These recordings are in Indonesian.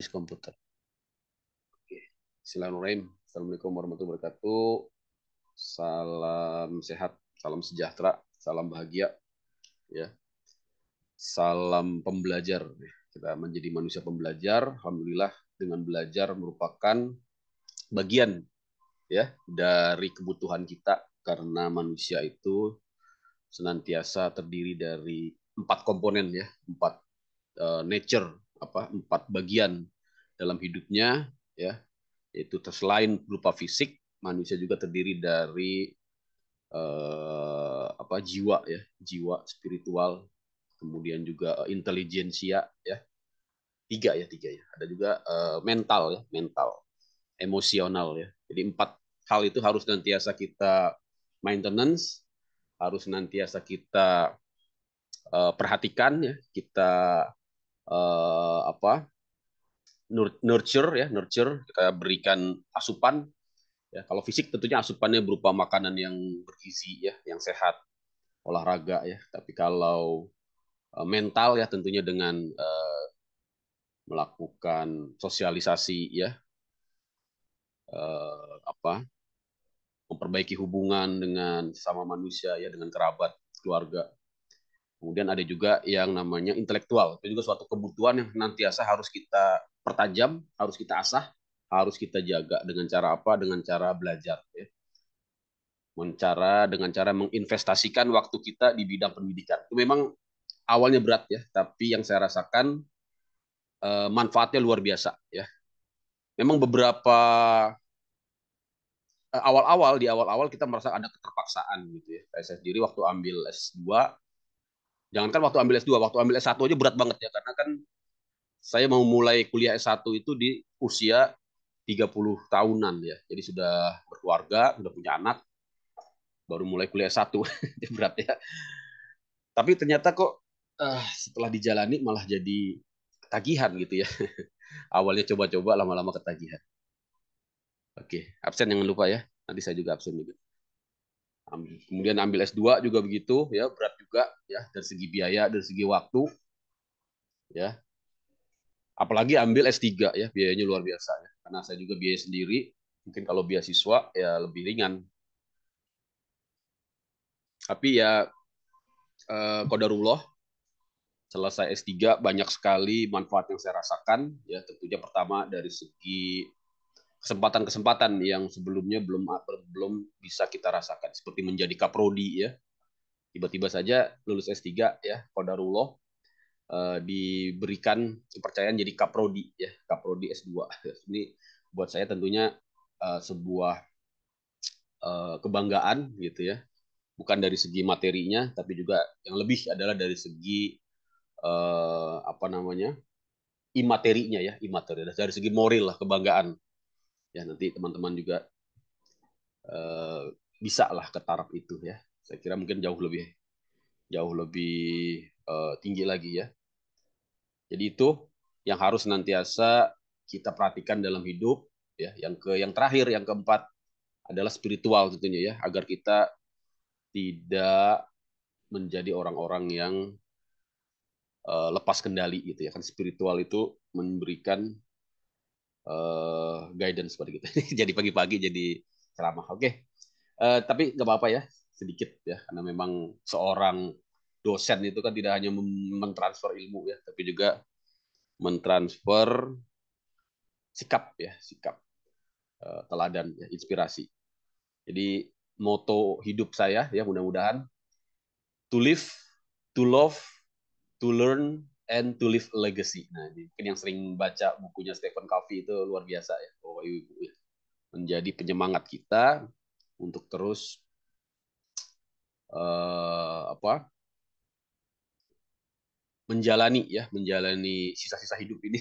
bis komputer. Oke. Bismillahirrahmanirrahim. Assalamualaikum warahmatullahi wabarakatuh. Salam sehat, salam sejahtera, salam bahagia. Ya. Salam pembelajar. Kita menjadi manusia pembelajar. Alhamdulillah dengan belajar merupakan bagian ya dari kebutuhan kita karena manusia itu senantiasa terdiri dari empat komponen ya empat uh, nature apa empat bagian dalam hidupnya ya yaitu selain berupa fisik manusia juga terdiri dari eh, apa jiwa ya jiwa spiritual kemudian juga eh, intelijensia ya tiga ya tiga ya ada juga eh, mental ya mental emosional ya jadi empat hal itu harus nantiasa kita maintenance harus nantiasa kita eh, perhatikan ya kita uh, apa nurture ya nurture kita berikan asupan ya kalau fisik tentunya asupannya berupa makanan yang bergizi ya yang sehat olahraga ya tapi kalau uh, mental ya tentunya dengan uh, melakukan sosialisasi ya uh, apa memperbaiki hubungan dengan sesama manusia ya dengan kerabat keluarga Kemudian ada juga yang namanya intelektual. Itu juga suatu kebutuhan yang nantiasa harus kita pertajam, harus kita asah, harus kita jaga dengan cara apa? Dengan cara belajar. Ya. Mencara, dengan cara menginvestasikan waktu kita di bidang pendidikan. Itu memang awalnya berat ya, tapi yang saya rasakan eh, manfaatnya luar biasa ya. Memang beberapa eh, awal-awal di awal-awal kita merasa ada keterpaksaan gitu ya. Saya sendiri waktu ambil S2 Jangankan waktu ambil S2, waktu ambil S1 aja berat banget ya karena kan saya mau mulai kuliah S1 itu di usia 30 tahunan ya. Jadi sudah berkeluarga, sudah punya anak, baru mulai kuliah S1. berat ya. Tapi ternyata kok uh, setelah dijalani malah jadi ketagihan gitu ya. Awalnya coba-coba lama-lama ketagihan. Oke, absen jangan lupa ya. Nanti saya juga absen juga kemudian ambil S2 juga begitu ya berat juga ya dari segi biaya dari segi waktu ya apalagi ambil S3 ya biayanya luar biasa ya karena saya juga biaya sendiri mungkin kalau beasiswa ya lebih ringan tapi ya eh, kodarullah selesai S3 banyak sekali manfaat yang saya rasakan ya tentunya pertama dari segi kesempatan-kesempatan yang sebelumnya belum belum bisa kita rasakan seperti menjadi kaprodi ya tiba-tiba saja lulus S3 ya kodarullah eh, diberikan kepercayaan jadi kaprodi ya kaprodi S2 ini buat saya tentunya eh, sebuah eh, kebanggaan gitu ya bukan dari segi materinya tapi juga yang lebih adalah dari segi eh, apa namanya imaterinya ya imaterial dari segi moral lah kebanggaan ya nanti teman-teman juga uh, bisa lah ke taraf itu ya saya kira mungkin jauh lebih jauh lebih uh, tinggi lagi ya jadi itu yang harus nantiasa kita perhatikan dalam hidup ya yang ke yang terakhir yang keempat adalah spiritual tentunya ya agar kita tidak menjadi orang-orang yang uh, lepas kendali gitu ya kan spiritual itu memberikan uh, guidance seperti itu. jadi pagi-pagi jadi ceramah. Oke. Okay. Uh, eh, tapi nggak apa-apa ya, sedikit ya karena memang seorang dosen itu kan tidak hanya mentransfer ilmu ya, tapi juga mentransfer sikap ya, sikap uh, teladan ya, inspirasi. Jadi moto hidup saya ya mudah-mudahan to live, to love, to learn, and to Leave a Legacy. Nah, ini mungkin yang sering baca bukunya Stephen Covey itu luar biasa ya. Oh, ibu, ibu. Ya. menjadi penyemangat kita untuk terus uh, apa? menjalani ya, menjalani sisa-sisa hidup ini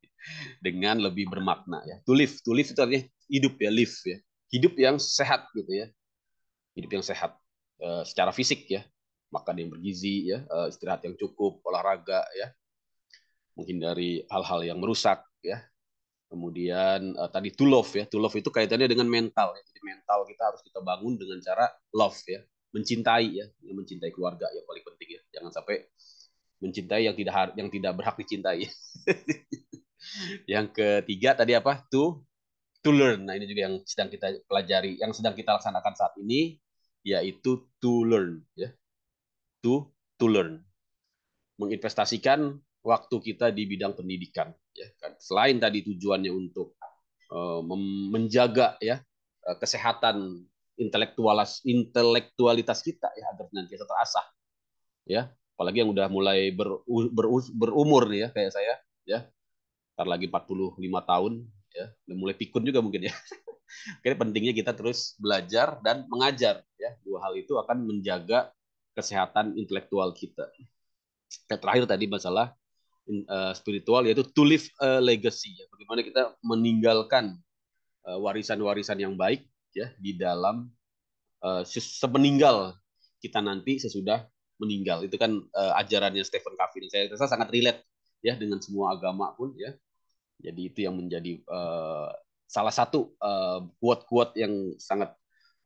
dengan lebih bermakna ya. To live, to live itu artinya hidup ya, live ya. Hidup yang sehat gitu ya. Hidup yang sehat uh, secara fisik ya, makan yang bergizi ya eh, istirahat yang cukup olahraga ya menghindari hal-hal yang merusak ya kemudian eh, tadi to love ya to love itu kaitannya dengan mental ya. jadi mental kita harus kita bangun dengan cara love ya mencintai ya mencintai keluarga yang paling penting ya jangan sampai mencintai yang tidak yang tidak berhak dicintai yang ketiga tadi apa to to learn nah ini juga yang sedang kita pelajari yang sedang kita laksanakan saat ini yaitu to learn ya to to learn. Menginvestasikan waktu kita di bidang pendidikan ya kan. Selain tadi tujuannya untuk uh, menjaga ya uh, kesehatan intelektualitas intelektualitas kita ya agar kita terasah. Ya, apalagi yang udah mulai ber, ber, berumur nih ya kayak saya ya. Ntar lagi 45 tahun ya, udah mulai pikun juga mungkin ya. Oke, pentingnya kita terus belajar dan mengajar ya. Dua hal itu akan menjaga kesehatan intelektual kita. Dan terakhir tadi masalah eh, spiritual yaitu to leave a legacy. Ya. Bagaimana kita meninggalkan eh, warisan-warisan yang baik ya di dalam uh, eh, sepeninggal kita nanti sesudah meninggal. Itu kan uh, ajarannya Stephen Covey. Saya rasa sangat relate ya dengan semua agama pun ya. Jadi itu yang menjadi uh, salah satu kuat-kuat uh, yang sangat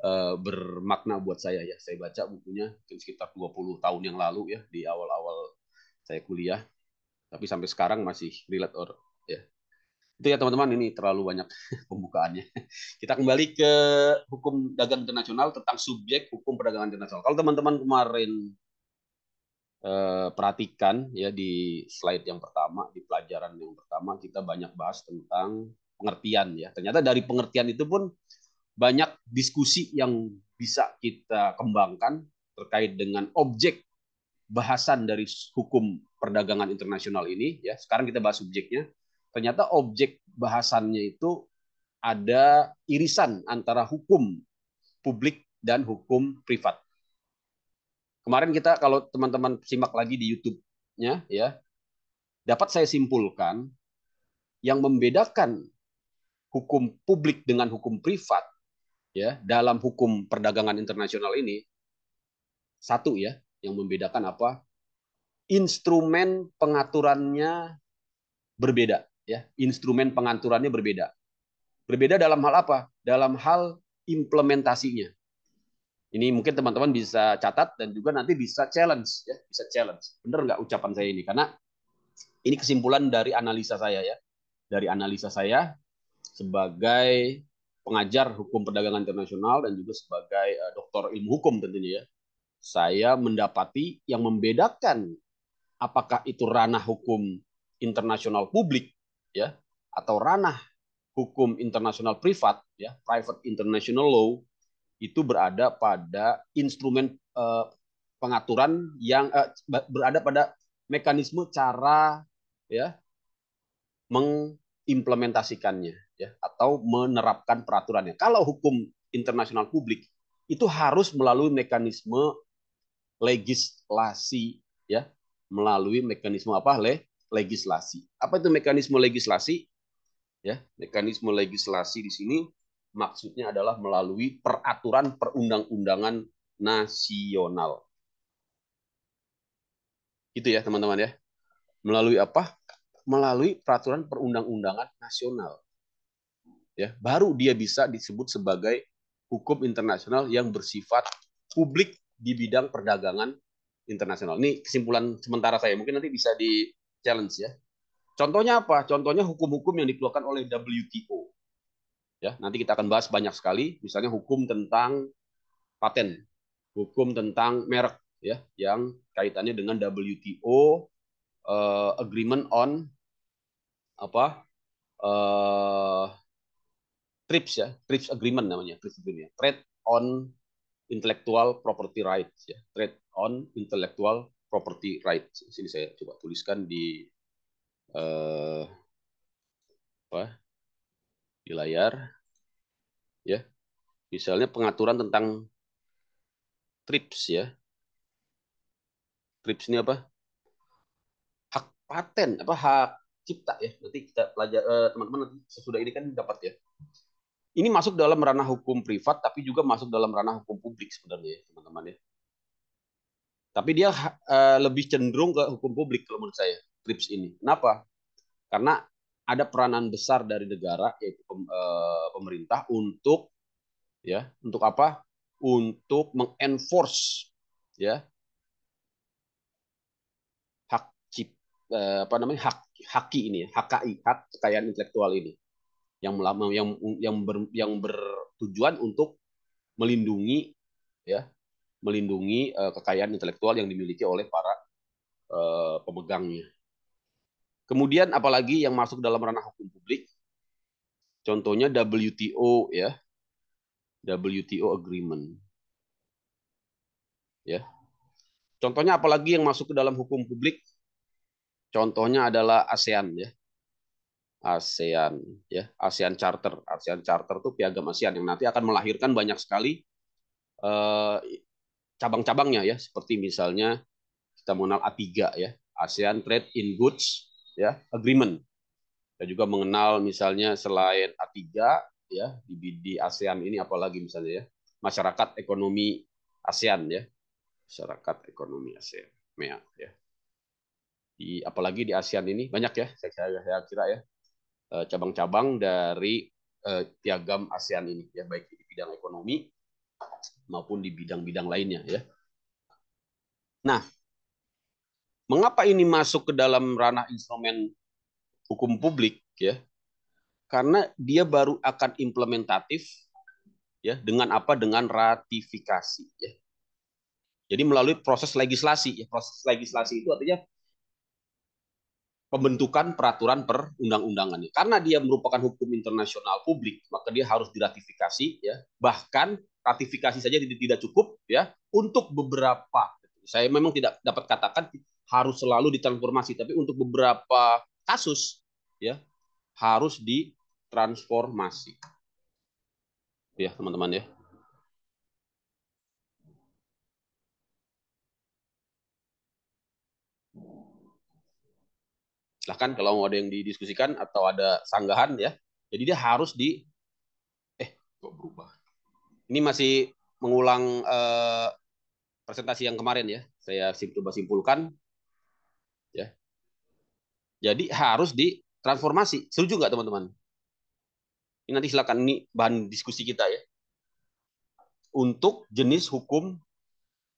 Eh, bermakna buat saya ya. Saya baca bukunya mungkin sekitar 20 tahun yang lalu ya di awal-awal saya kuliah. Tapi sampai sekarang masih relate or ya. Itu ya teman-teman ini terlalu banyak pembukaannya. Kita kembali ke hukum dagang internasional tentang subjek hukum perdagangan internasional. Kalau teman-teman kemarin eh, perhatikan ya di slide yang pertama di pelajaran yang pertama kita banyak bahas tentang pengertian ya. Ternyata dari pengertian itu pun banyak diskusi yang bisa kita kembangkan terkait dengan objek bahasan dari hukum perdagangan internasional ini ya. Sekarang kita bahas subjeknya. Ternyata objek bahasannya itu ada irisan antara hukum publik dan hukum privat. Kemarin kita kalau teman-teman simak lagi di YouTube-nya ya, dapat saya simpulkan yang membedakan hukum publik dengan hukum privat ya dalam hukum perdagangan internasional ini satu ya yang membedakan apa instrumen pengaturannya berbeda ya instrumen pengaturannya berbeda berbeda dalam hal apa dalam hal implementasinya ini mungkin teman-teman bisa catat dan juga nanti bisa challenge ya bisa challenge bener nggak ucapan saya ini karena ini kesimpulan dari analisa saya ya dari analisa saya sebagai pengajar hukum perdagangan internasional dan juga sebagai uh, doktor ilmu hukum tentunya ya. Saya mendapati yang membedakan apakah itu ranah hukum internasional publik ya atau ranah hukum internasional privat ya private international law itu berada pada instrumen uh, pengaturan yang uh, berada pada mekanisme cara ya mengimplementasikannya ya atau menerapkan peraturannya. Kalau hukum internasional publik itu harus melalui mekanisme legislasi ya, melalui mekanisme apa? Le legislasi. Apa itu mekanisme legislasi? Ya, mekanisme legislasi di sini maksudnya adalah melalui peraturan perundang-undangan nasional. Gitu ya, teman-teman ya. Melalui apa? Melalui peraturan perundang-undangan nasional ya baru dia bisa disebut sebagai hukum internasional yang bersifat publik di bidang perdagangan internasional. Ini kesimpulan sementara saya. Mungkin nanti bisa di challenge ya. Contohnya apa? Contohnya hukum-hukum yang dikeluarkan oleh WTO. Ya, nanti kita akan bahas banyak sekali, misalnya hukum tentang paten, hukum tentang merek ya yang kaitannya dengan WTO uh, eh, agreement on apa uh, TRIPS ya, TRIPS Agreement namanya, TRIPS Agreement, ya. Trade on Intellectual Property Rights ya, Trade on Intellectual Property Rights. Sini saya coba tuliskan di eh, apa? Di layar ya. Misalnya pengaturan tentang TRIPS ya. TRIPS ini apa? Hak paten apa hak cipta ya. Nanti kita pelajari eh, teman-teman uh, nanti sesudah ini kan dapat ya ini masuk dalam ranah hukum privat tapi juga masuk dalam ranah hukum publik sebenarnya teman-teman ya. Tapi dia uh, lebih cenderung ke hukum publik kalau menurut saya TRIPS ini. Kenapa? Karena ada peranan besar dari negara yaitu pem, uh, pemerintah untuk ya, untuk apa? Untuk mengenforce ya hak cip, uh, apa namanya hak haki ini ya, HKI, hak kekayaan intelektual ini yang yang yang ber, yang bertujuan untuk melindungi ya melindungi uh, kekayaan intelektual yang dimiliki oleh para uh, pemegangnya. Kemudian apalagi yang masuk dalam ranah hukum publik, contohnya WTO ya, WTO agreement. Ya. Contohnya apalagi yang masuk ke dalam hukum publik? Contohnya adalah ASEAN ya. ASEAN ya ASEAN Charter ASEAN Charter itu piagam ASEAN yang nanti akan melahirkan banyak sekali eh, cabang-cabangnya ya seperti misalnya kita mengenal A3 ya ASEAN Trade in Goods ya Agreement dan juga mengenal misalnya selain A3 ya di, di ASEAN ini apalagi misalnya ya masyarakat ekonomi ASEAN ya masyarakat ekonomi ASEAN e ya di apalagi di ASEAN ini banyak ya saya kira ya, ya. Eh, cabang-cabang dari eh, piagam ASEAN ini ya baik di bidang ekonomi maupun di bidang-bidang lainnya ya. Nah, mengapa ini masuk ke dalam ranah instrumen hukum publik ya? Karena dia baru akan implementatif ya dengan apa dengan ratifikasi ya. Jadi melalui proses legislasi ya. Proses legislasi itu artinya pembentukan peraturan perundang-undangannya. Karena dia merupakan hukum internasional publik, maka dia harus diratifikasi ya. Bahkan ratifikasi saja tidak, cukup ya untuk beberapa. Saya memang tidak dapat katakan harus selalu ditransformasi, tapi untuk beberapa kasus ya harus ditransformasi. Ya, teman-teman ya. silahkan kalau mau ada yang didiskusikan atau ada sanggahan ya. Jadi dia harus di eh kok berubah. Ini masih mengulang eh, presentasi yang kemarin ya. Saya coba simpulkan ya. Jadi harus ditransformasi. Setuju nggak teman-teman? Ini nanti silakan ini bahan diskusi kita ya. Untuk jenis hukum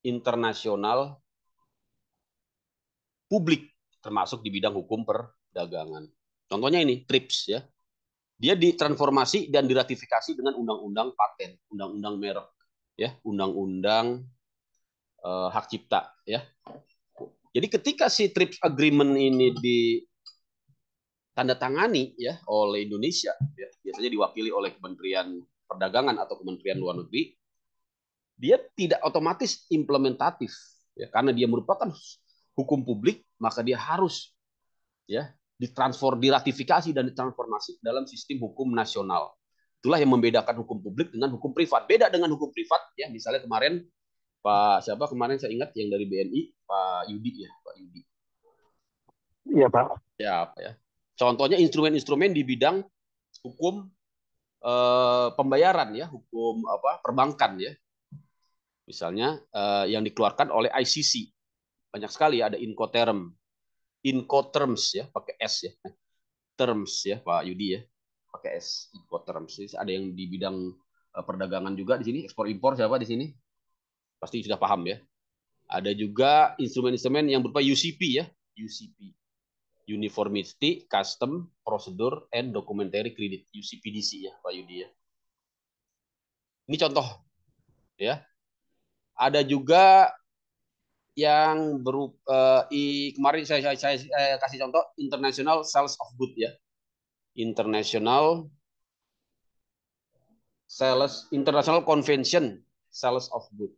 internasional publik termasuk di bidang hukum perdagangan. Contohnya ini TRIPS ya. Dia ditransformasi dan diratifikasi dengan undang-undang paten, undang-undang merek, ya, undang-undang eh, hak cipta, ya. Jadi ketika si TRIPS agreement ini ditandatangani ya oleh Indonesia, ya, biasanya diwakili oleh Kementerian Perdagangan atau Kementerian Luar Negeri, dia tidak otomatis implementatif ya karena dia merupakan hukum publik maka dia harus ya ditransfer diratifikasi dan ditransformasi dalam sistem hukum nasional. Itulah yang membedakan hukum publik dengan hukum privat. Beda dengan hukum privat ya misalnya kemarin Pak siapa kemarin saya ingat yang dari BNI Pak Yudi ya Pak Yudi. Iya Pak. Ya apa ya. Contohnya instrumen-instrumen di bidang hukum eh, pembayaran ya hukum apa perbankan ya misalnya eh, yang dikeluarkan oleh ICC banyak sekali ya ada incoterm. Incoterms ya, pakai S ya. Eh, terms ya Pak Yudi ya, pakai S. Incoterms. ada yang di bidang eh, perdagangan juga di sini, ekspor impor siapa di sini? Pasti sudah paham ya. Ada juga instrumen-instrumen yang berupa UCP ya, UCP. Uniformity, Custom, Procedure, and Documentary Credit, UCPDC ya Pak Yudi ya. Ini contoh ya. Ada juga yang berupa uh, eh, i, kemarin saya, saya, saya, saya kasih contoh international sales of good ya international sales international convention sales of good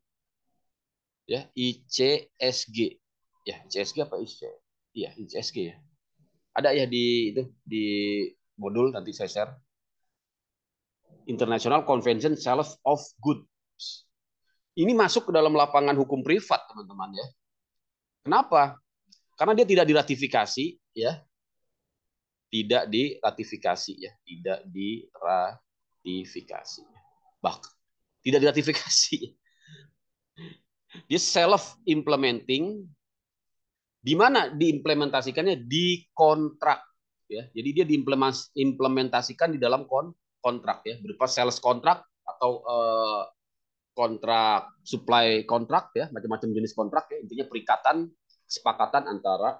ya ICSG ya ICSG apa IC ya ICSG ya ada ya di itu di modul nanti saya share international convention sales of goods ini masuk ke dalam lapangan hukum privat, teman-teman ya. Kenapa? Karena dia tidak diratifikasi, ya. Tidak diratifikasi ya, tidak diratifikasi. Bak, tidak diratifikasi. Dia self implementing di mana diimplementasikannya di kontrak ya. Jadi dia diimplementasikan di dalam kontrak ya berupa sales kontrak atau uh, kontrak supply kontrak ya macam-macam jenis kontrak ya intinya perikatan kesepakatan antara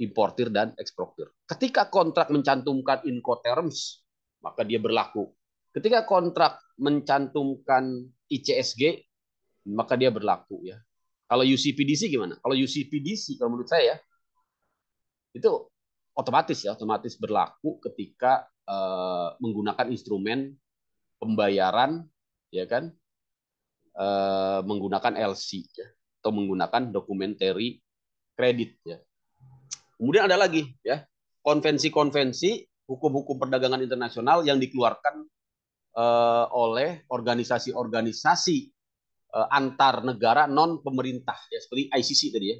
importir dan eksportir. Ketika kontrak mencantumkan inco terms maka dia berlaku. Ketika kontrak mencantumkan ICSG maka dia berlaku ya. Kalau UCPDC gimana? Kalau UCPDC kalau menurut saya ya itu otomatis ya otomatis berlaku ketika uh, menggunakan instrumen pembayaran ya kan uh, menggunakan LC ya, atau menggunakan dokumentary kredit ya. Kemudian ada lagi ya konvensi-konvensi hukum-hukum perdagangan internasional yang dikeluarkan uh, oleh organisasi-organisasi uh, antar negara non pemerintah ya seperti ICC tadi ya.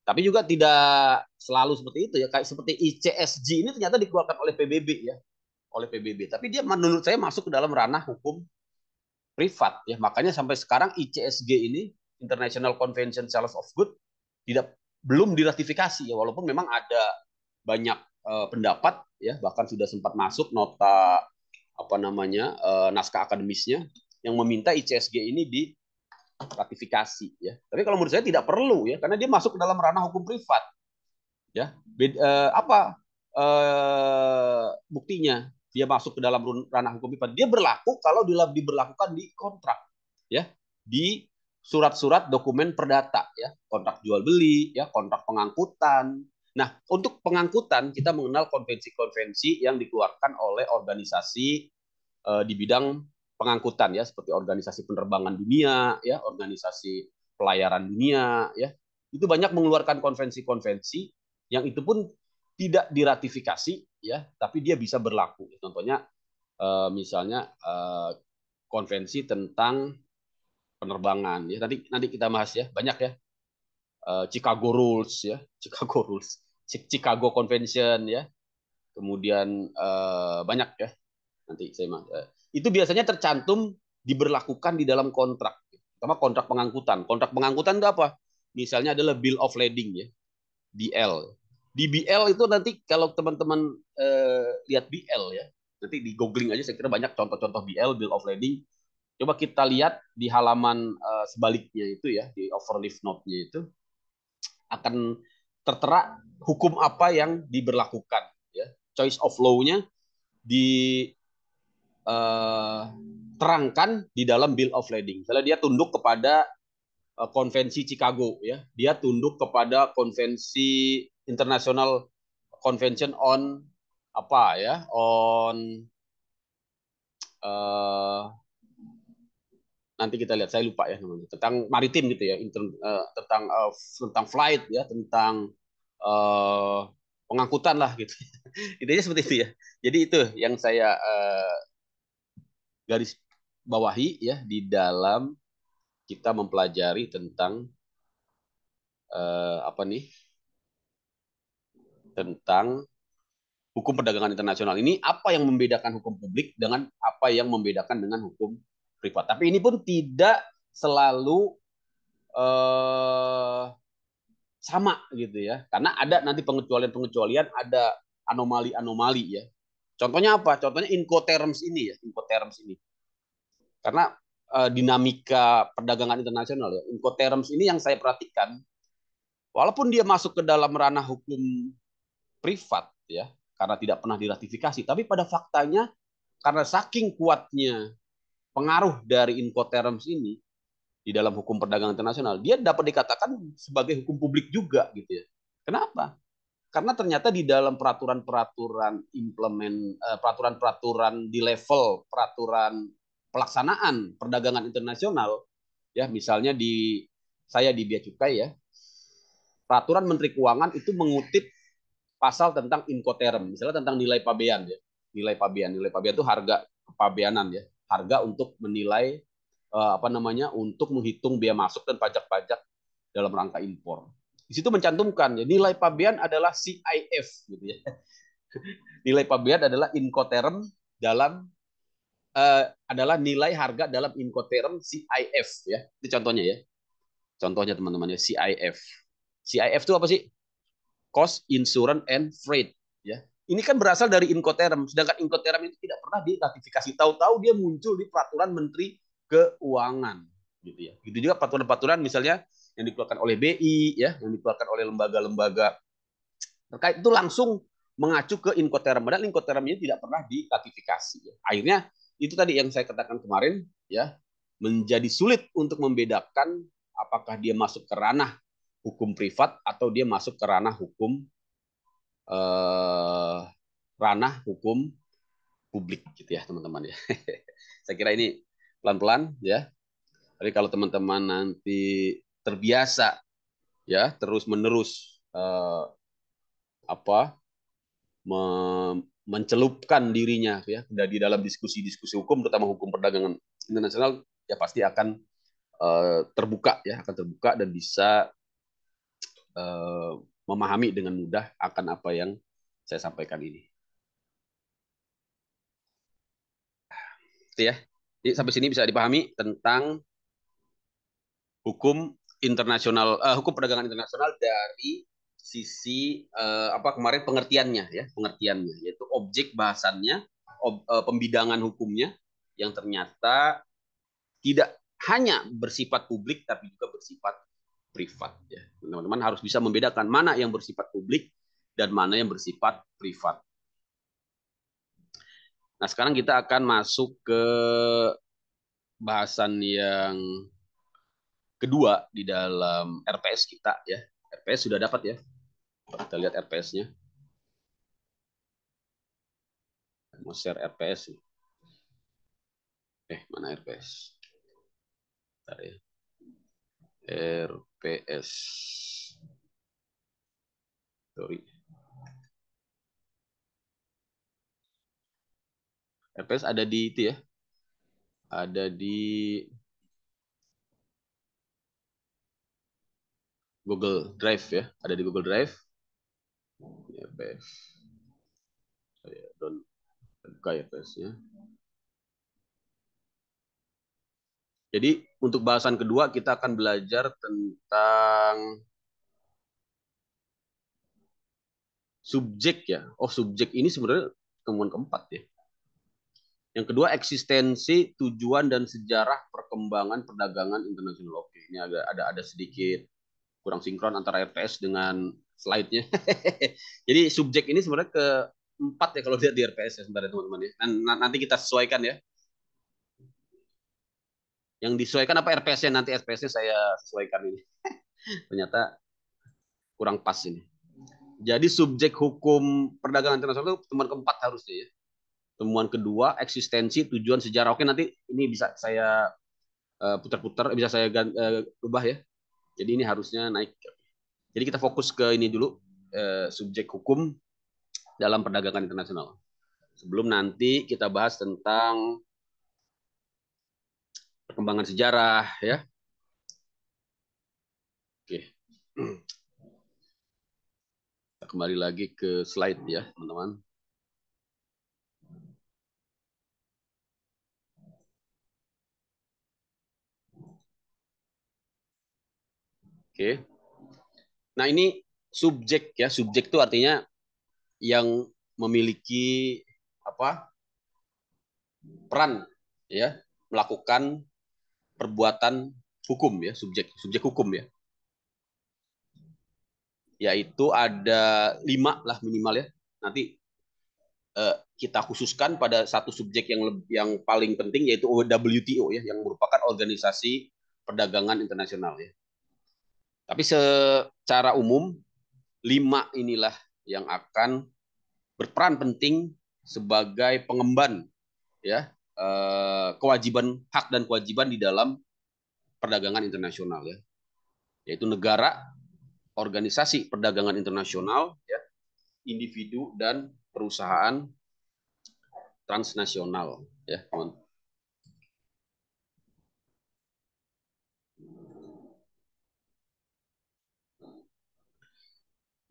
Tapi juga tidak selalu seperti itu ya kayak seperti ICSG ini ternyata dikeluarkan oleh PBB ya oleh PBB. Tapi dia menurut saya masuk ke dalam ranah hukum privat ya makanya sampai sekarang ICSG ini International Convention Sales of Good tidak belum diratifikasi ya walaupun memang ada banyak uh, pendapat ya bahkan sudah sempat masuk nota apa namanya uh, naskah akademisnya yang meminta ICSG ini diratifikasi ya tapi kalau menurut saya tidak perlu ya karena dia masuk ke dalam ranah hukum privat ya uh, apa uh, buktinya dia masuk ke dalam ranah hukum IPA. Dia berlaku kalau diberlakukan di kontrak, ya, di surat-surat dokumen perdata, ya, kontrak jual beli, ya, kontrak pengangkutan. Nah, untuk pengangkutan kita mengenal konvensi-konvensi yang dikeluarkan oleh organisasi eh, di bidang pengangkutan, ya, seperti organisasi penerbangan dunia, ya, organisasi pelayaran dunia, ya, itu banyak mengeluarkan konvensi-konvensi yang itu pun tidak diratifikasi ya tapi dia bisa berlaku contohnya eh, misalnya eh, konvensi tentang penerbangan ya nanti nanti kita bahas ya banyak ya eh, Chicago Rules ya Chicago Rules Chicago Convention ya kemudian banyak ya nanti saya uh, itu biasanya tercantum diberlakukan di dalam kontrak sama kontrak pengangkutan kontrak pengangkutan itu apa misalnya adalah bill of lading ya BL di BL itu nanti kalau teman-teman eh, lihat BL ya, nanti di googling aja saya kira banyak contoh-contoh BL, bill of lading. Coba kita lihat di halaman eh, sebaliknya itu ya, di overleaf note-nya itu akan tertera hukum apa yang diberlakukan ya. Choice of law-nya diterangkan eh, di dalam bill of lading. Misalnya dia tunduk kepada eh, konvensi Chicago ya, dia tunduk kepada konvensi International Convention on apa ya on uh, nanti kita lihat saya lupa ya namanya tentang maritim gitu ya inter, uh, eh, tentang uh, tentang flight ya tentang uh, pengangkutan lah gitu intinya seperti itu ya jadi itu yang saya uh, garis bawahi ya di dalam kita mempelajari tentang uh, apa nih tentang hukum perdagangan internasional ini apa yang membedakan hukum publik dengan apa yang membedakan dengan hukum privat. Tapi ini pun tidak selalu eh, sama gitu ya, karena ada nanti pengecualian-pengecualian, ada anomali-anomali ya. Contohnya apa? Contohnya incoterms ini ya, incoterms ini. Karena eh, dinamika perdagangan internasional ya, incoterms ini yang saya perhatikan, walaupun dia masuk ke dalam ranah hukum privat ya karena tidak pernah diratifikasi tapi pada faktanya karena saking kuatnya pengaruh dari incoterms ini di dalam hukum perdagangan internasional, dia dapat dikatakan sebagai hukum publik juga gitu ya. Kenapa? Karena ternyata di dalam peraturan-peraturan implement eh, peraturan-peraturan di level peraturan pelaksanaan perdagangan internasional ya misalnya di saya di Bea Cukai ya. Peraturan Menteri Keuangan itu mengutip pasal tentang incoterm, misalnya tentang nilai pabean ya. Nilai pabean, nilai pabean itu harga kepabeanan ya, harga untuk menilai uh, apa namanya untuk menghitung biaya masuk dan pajak-pajak dalam rangka impor. Di situ mencantumkan ya, nilai pabean adalah CIF gitu ya. nilai pabean adalah incoterm dalam uh, adalah nilai harga dalam incoterm CIF ya. Itu contohnya ya. Contohnya teman-teman ya CIF. CIF itu apa sih? cost, insurance, and freight. Ya, ini kan berasal dari Incoterm, sedangkan Incoterm itu tidak pernah diratifikasi. Tahu-tahu dia muncul di peraturan Menteri Keuangan, gitu ya. Gitu juga peraturan-peraturan misalnya yang dikeluarkan oleh BI, ya, yang dikeluarkan oleh lembaga-lembaga terkait itu langsung mengacu ke Incoterm. Padahal Incoterm ini tidak pernah diratifikasi. Ya. Akhirnya itu tadi yang saya katakan kemarin, ya, menjadi sulit untuk membedakan apakah dia masuk ke ranah hukum privat atau dia masuk ke ranah hukum eh, ranah hukum publik gitu ya teman-teman ya. Saya kira ini pelan-pelan ya. Tapi kalau teman-teman nanti terbiasa ya terus menerus eh, apa me mencelupkan dirinya ya dari dalam diskusi-diskusi hukum terutama hukum perdagangan internasional ya pasti akan eh, terbuka ya akan terbuka dan bisa Eh, memahami dengan mudah akan apa yang saya sampaikan ini. ya. sampai sini bisa dipahami tentang hukum internasional, uh, hukum perdagangan internasional dari sisi uh, apa kemarin pengertiannya ya, pengertiannya yaitu objek bahasannya, ob, uh, pembidangan hukumnya yang ternyata tidak hanya bersifat publik tapi juga bersifat privat ya. Teman-teman harus bisa membedakan mana yang bersifat publik dan mana yang bersifat privat. Nah, sekarang kita akan masuk ke bahasan yang kedua di dalam RPS kita ya. RPS sudah dapat ya. Kita lihat RPS-nya. Mau share RPS Eh, mana RPS? Bentar ya. RPS. Sorry. RPS ada di itu ya. Ada di Google Drive ya. Ada di Google Drive. RPS. Iya, Saya oh, don't buka RPS-nya. Ya. Jadi untuk bahasan kedua kita akan belajar tentang subjek ya. Oh subjek ini sebenarnya temuan keempat ya. Yang kedua eksistensi, tujuan dan sejarah perkembangan perdagangan internasional. Oke, ini agak ada ada sedikit kurang sinkron antara RPS dengan slide-nya. Jadi subjek ini sebenarnya keempat ya kalau lihat di RPS ya sebenarnya teman-teman ya. Nanti kita sesuaikan ya yang disesuaikan apa RPS-nya nanti RPS-nya saya sesuaikan ini. Ternyata kurang pas ini. Jadi subjek hukum perdagangan internasional itu temuan keempat harusnya ya. Temuan kedua eksistensi tujuan sejarah. Oke nanti ini bisa saya eh, putar-putar, eh, bisa saya eh, ubah ya. Jadi ini harusnya naik. Jadi kita fokus ke ini dulu subjek hukum dalam perdagangan internasional. Sebelum nanti kita bahas tentang perkembangan sejarah ya. Oke. Kita kembali lagi ke slide ya, teman-teman. Oke. Nah, ini subjek ya. Subjek itu artinya yang memiliki apa? peran ya, melakukan perbuatan hukum ya, subjek subjek hukum ya. Yaitu ada lima lah minimal ya. Nanti eh, kita khususkan pada satu subjek yang yang paling penting yaitu WTO ya, yang merupakan organisasi perdagangan internasional ya. Tapi secara umum lima inilah yang akan berperan penting sebagai pengemban ya Eh, kewajiban hak dan kewajiban di dalam perdagangan internasional ya yaitu negara organisasi perdagangan internasional ya individu dan perusahaan transnasional ya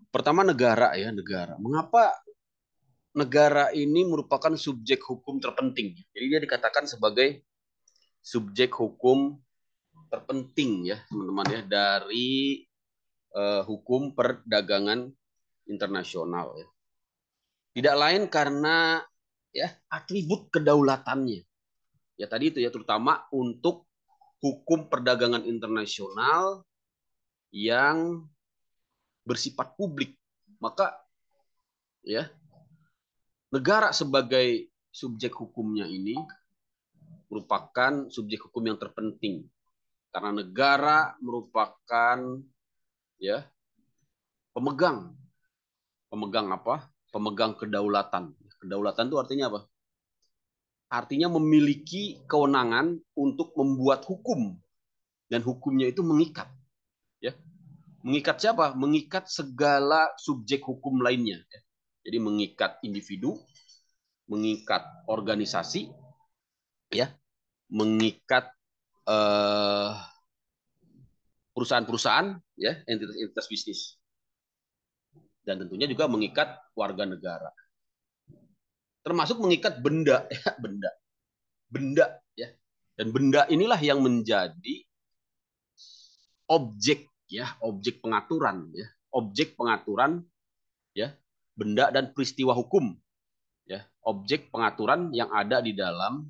pertama negara ya negara. Mengapa negara ini merupakan subjek hukum terpenting. Jadi dia dikatakan sebagai subjek hukum terpenting ya teman-teman ya dari uh, hukum perdagangan internasional ya. Tidak lain karena ya atribut kedaulatannya. Ya tadi itu ya terutama untuk hukum perdagangan internasional yang bersifat publik. Maka ya negara sebagai subjek hukumnya ini merupakan subjek hukum yang terpenting karena negara merupakan ya pemegang pemegang apa pemegang kedaulatan kedaulatan itu artinya apa artinya memiliki kewenangan untuk membuat hukum dan hukumnya itu mengikat ya mengikat siapa mengikat segala subjek hukum lainnya ya jadi mengikat individu, mengikat organisasi, ya, mengikat eh, perusahaan-perusahaan, ya, entitas-entitas bisnis, dan tentunya juga mengikat warga negara. Termasuk mengikat benda, ya, benda, benda, ya, dan benda inilah yang menjadi objek, ya, objek pengaturan, ya, objek pengaturan, ya, benda dan peristiwa hukum ya objek pengaturan yang ada di dalam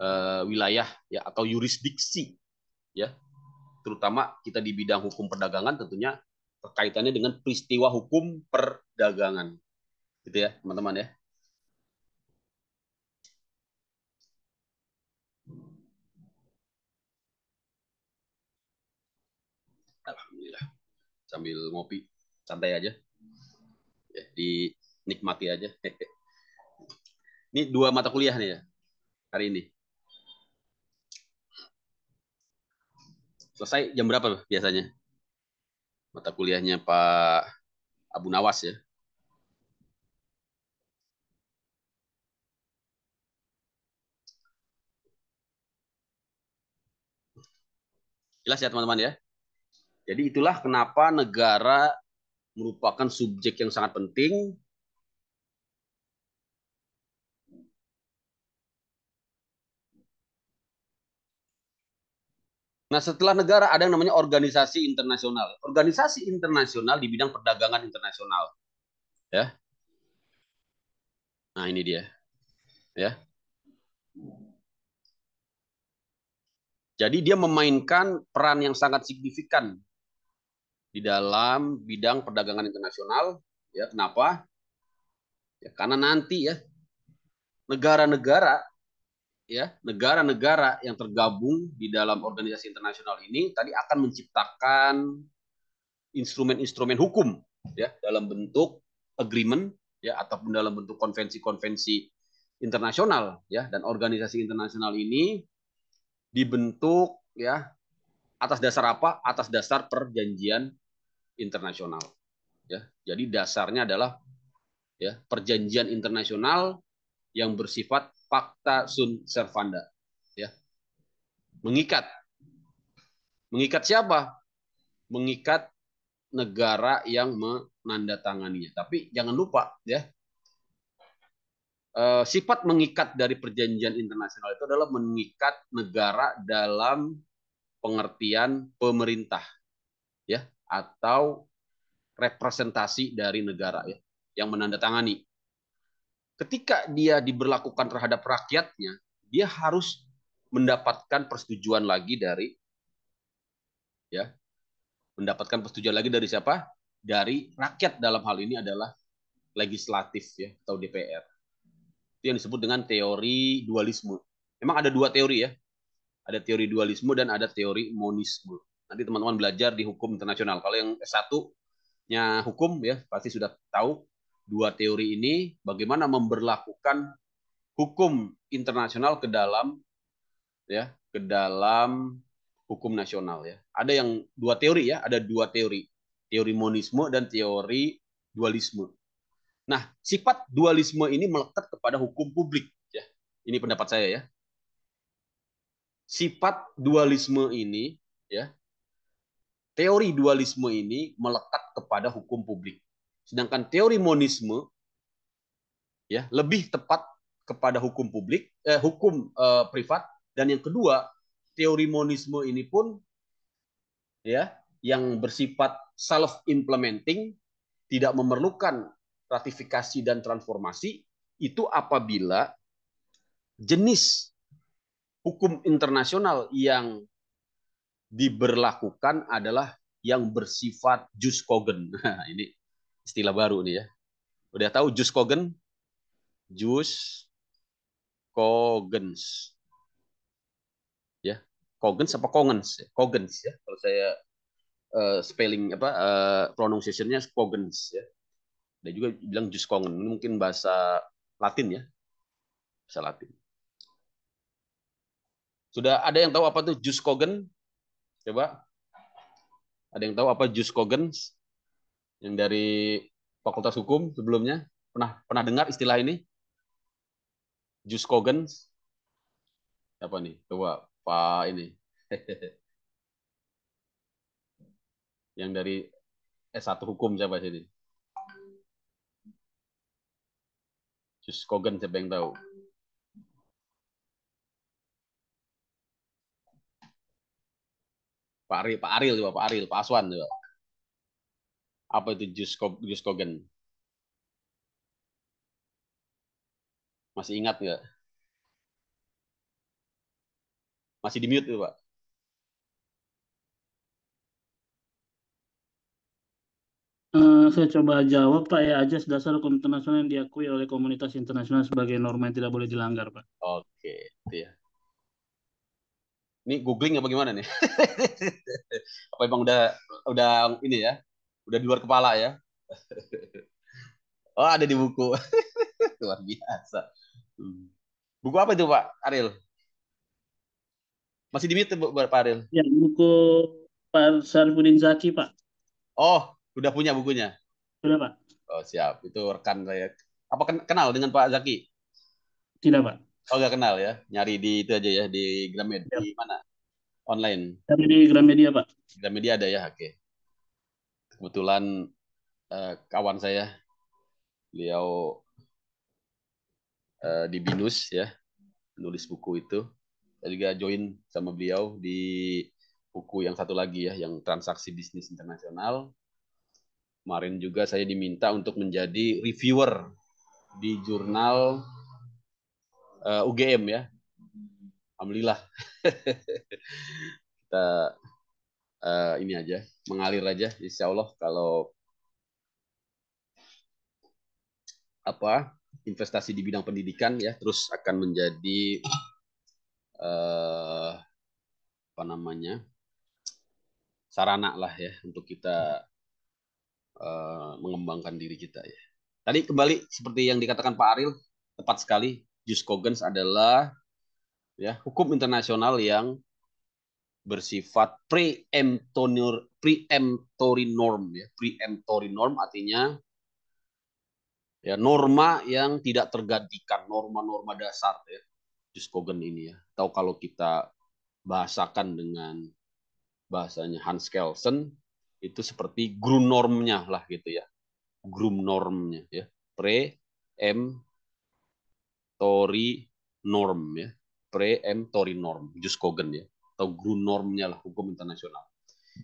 uh, wilayah ya atau yurisdiksi ya terutama kita di bidang hukum perdagangan tentunya kaitannya dengan peristiwa hukum perdagangan gitu ya teman-teman ya Alhamdulillah sambil ngopi santai aja ya, dinikmati aja. Ini dua mata kuliah nih ya hari ini. Selesai jam berapa biasanya? Mata kuliahnya Pak Abu Nawas ya. Jelas ya teman-teman ya. Jadi itulah kenapa negara merupakan subjek yang sangat penting Nah, setelah negara ada yang namanya organisasi internasional. Organisasi internasional di bidang perdagangan internasional. Ya. Nah, ini dia. Ya. Jadi dia memainkan peran yang sangat signifikan di dalam bidang perdagangan internasional. Ya, kenapa? Ya, karena nanti ya negara-negara ya negara-negara yang tergabung di dalam organisasi internasional ini tadi akan menciptakan instrumen-instrumen hukum ya dalam bentuk agreement ya ataupun dalam bentuk konvensi-konvensi internasional ya dan organisasi internasional ini dibentuk ya atas dasar apa? Atas dasar perjanjian internasional. Ya, jadi dasarnya adalah ya, perjanjian internasional yang bersifat fakta sun servanda. Ya. Mengikat. Mengikat siapa? Mengikat negara yang menandatanganinya. Tapi jangan lupa ya, eh, sifat mengikat dari perjanjian internasional itu adalah mengikat negara dalam pengertian pemerintah. Ya atau representasi dari negara ya yang menandatangani. Ketika dia diberlakukan terhadap rakyatnya, dia harus mendapatkan persetujuan lagi dari ya mendapatkan persetujuan lagi dari siapa? Dari rakyat dalam hal ini adalah legislatif ya atau DPR. Itu yang disebut dengan teori dualisme. Memang ada dua teori ya. Ada teori dualisme dan ada teori monisme. Nanti teman-teman belajar di hukum internasional. Kalau yang s nya hukum ya pasti sudah tahu dua teori ini bagaimana memberlakukan hukum internasional ke dalam ya, ke dalam hukum nasional ya. Ada yang dua teori ya, ada dua teori. Teori monisme dan teori dualisme. Nah, sifat dualisme ini melekat kepada hukum publik ya. Ini pendapat saya ya sifat dualisme ini ya teori dualisme ini melekat kepada hukum publik. Sedangkan teori monisme ya lebih tepat kepada hukum publik, eh, hukum eh, privat dan yang kedua, teori monisme ini pun ya yang bersifat self implementing tidak memerlukan ratifikasi dan transformasi itu apabila jenis hukum internasional yang diberlakukan adalah yang bersifat jus kogen. Nah, ini istilah baru nih ya. Udah tahu jus kogen? Jus kogens. Ya, kogens apa kongens? Kogens ya. Kalau saya uh, spelling apa uh, pronunciation-nya kogens ya. Dan juga bilang jus kongen, mungkin bahasa Latin ya. Bahasa Latin. Sudah ada yang tahu apa tuh jus kogen? Coba. Ada yang tahu apa Jus Cogens? Yang dari Fakultas Hukum sebelumnya pernah pernah dengar istilah ini? Jus Cogens? Apa nih? Coba Pak ini. yang dari S1 Hukum siapa sini? Jus Cogens siapa yang tahu? Pak Aril, Pak Aril juga, Pak Aril, Pak Aswan juga. Apa itu jus jus kogen? Masih ingat nggak? Masih di mute itu, Pak. Eh, saya coba jawab Pak ya ajas dasar hukum internasional yang diakui oleh komunitas internasional sebagai norma yang tidak boleh dilanggar Pak. Oke, itu ya. Ini googling apa gimana nih? apa emang udah udah ini ya? Udah di luar kepala ya? oh, ada di buku. Luar biasa. Hmm. Buku apa itu, Pak Aril? Masih di mute, Pak Aril? Ya, buku Pak Sarifudin Zaki, Pak. Oh, udah punya bukunya? Sudah, Pak. Oh, siap. Itu rekan saya. Apa kenal dengan Pak Zaki? Tidak, Pak. Oh gak kenal ya? Nyari di itu aja ya di Gramedia ya. di mana? Online. Cari di Gramedia pak. Gramedia ada ya, oke. Kebetulan uh, kawan saya, beliau uh, di Binus ya, nulis buku itu. Saya juga join sama beliau di buku yang satu lagi ya, yang transaksi bisnis internasional. Kemarin juga saya diminta untuk menjadi reviewer di jurnal uh, eh, UGM ya. Alhamdulillah. Kita uh, ini aja, mengalir aja insya Allah kalau apa investasi di bidang pendidikan ya terus akan menjadi uh, apa namanya sarana lah ya untuk kita uh, mengembangkan diri kita ya. Tadi kembali seperti yang dikatakan Pak Aril tepat sekali jus kogens adalah ya hukum internasional yang bersifat preemptor preemptory norm ya preemptory norm artinya ya norma yang tidak tergantikan norma-norma dasar ya jus ini ya atau kalau kita bahasakan dengan bahasanya Hans Kelsen itu seperti grundnormnya lah gitu ya grundnormnya ya pre M preemptory norm ya preemptory norm Kogan ya atau normnya lah hukum internasional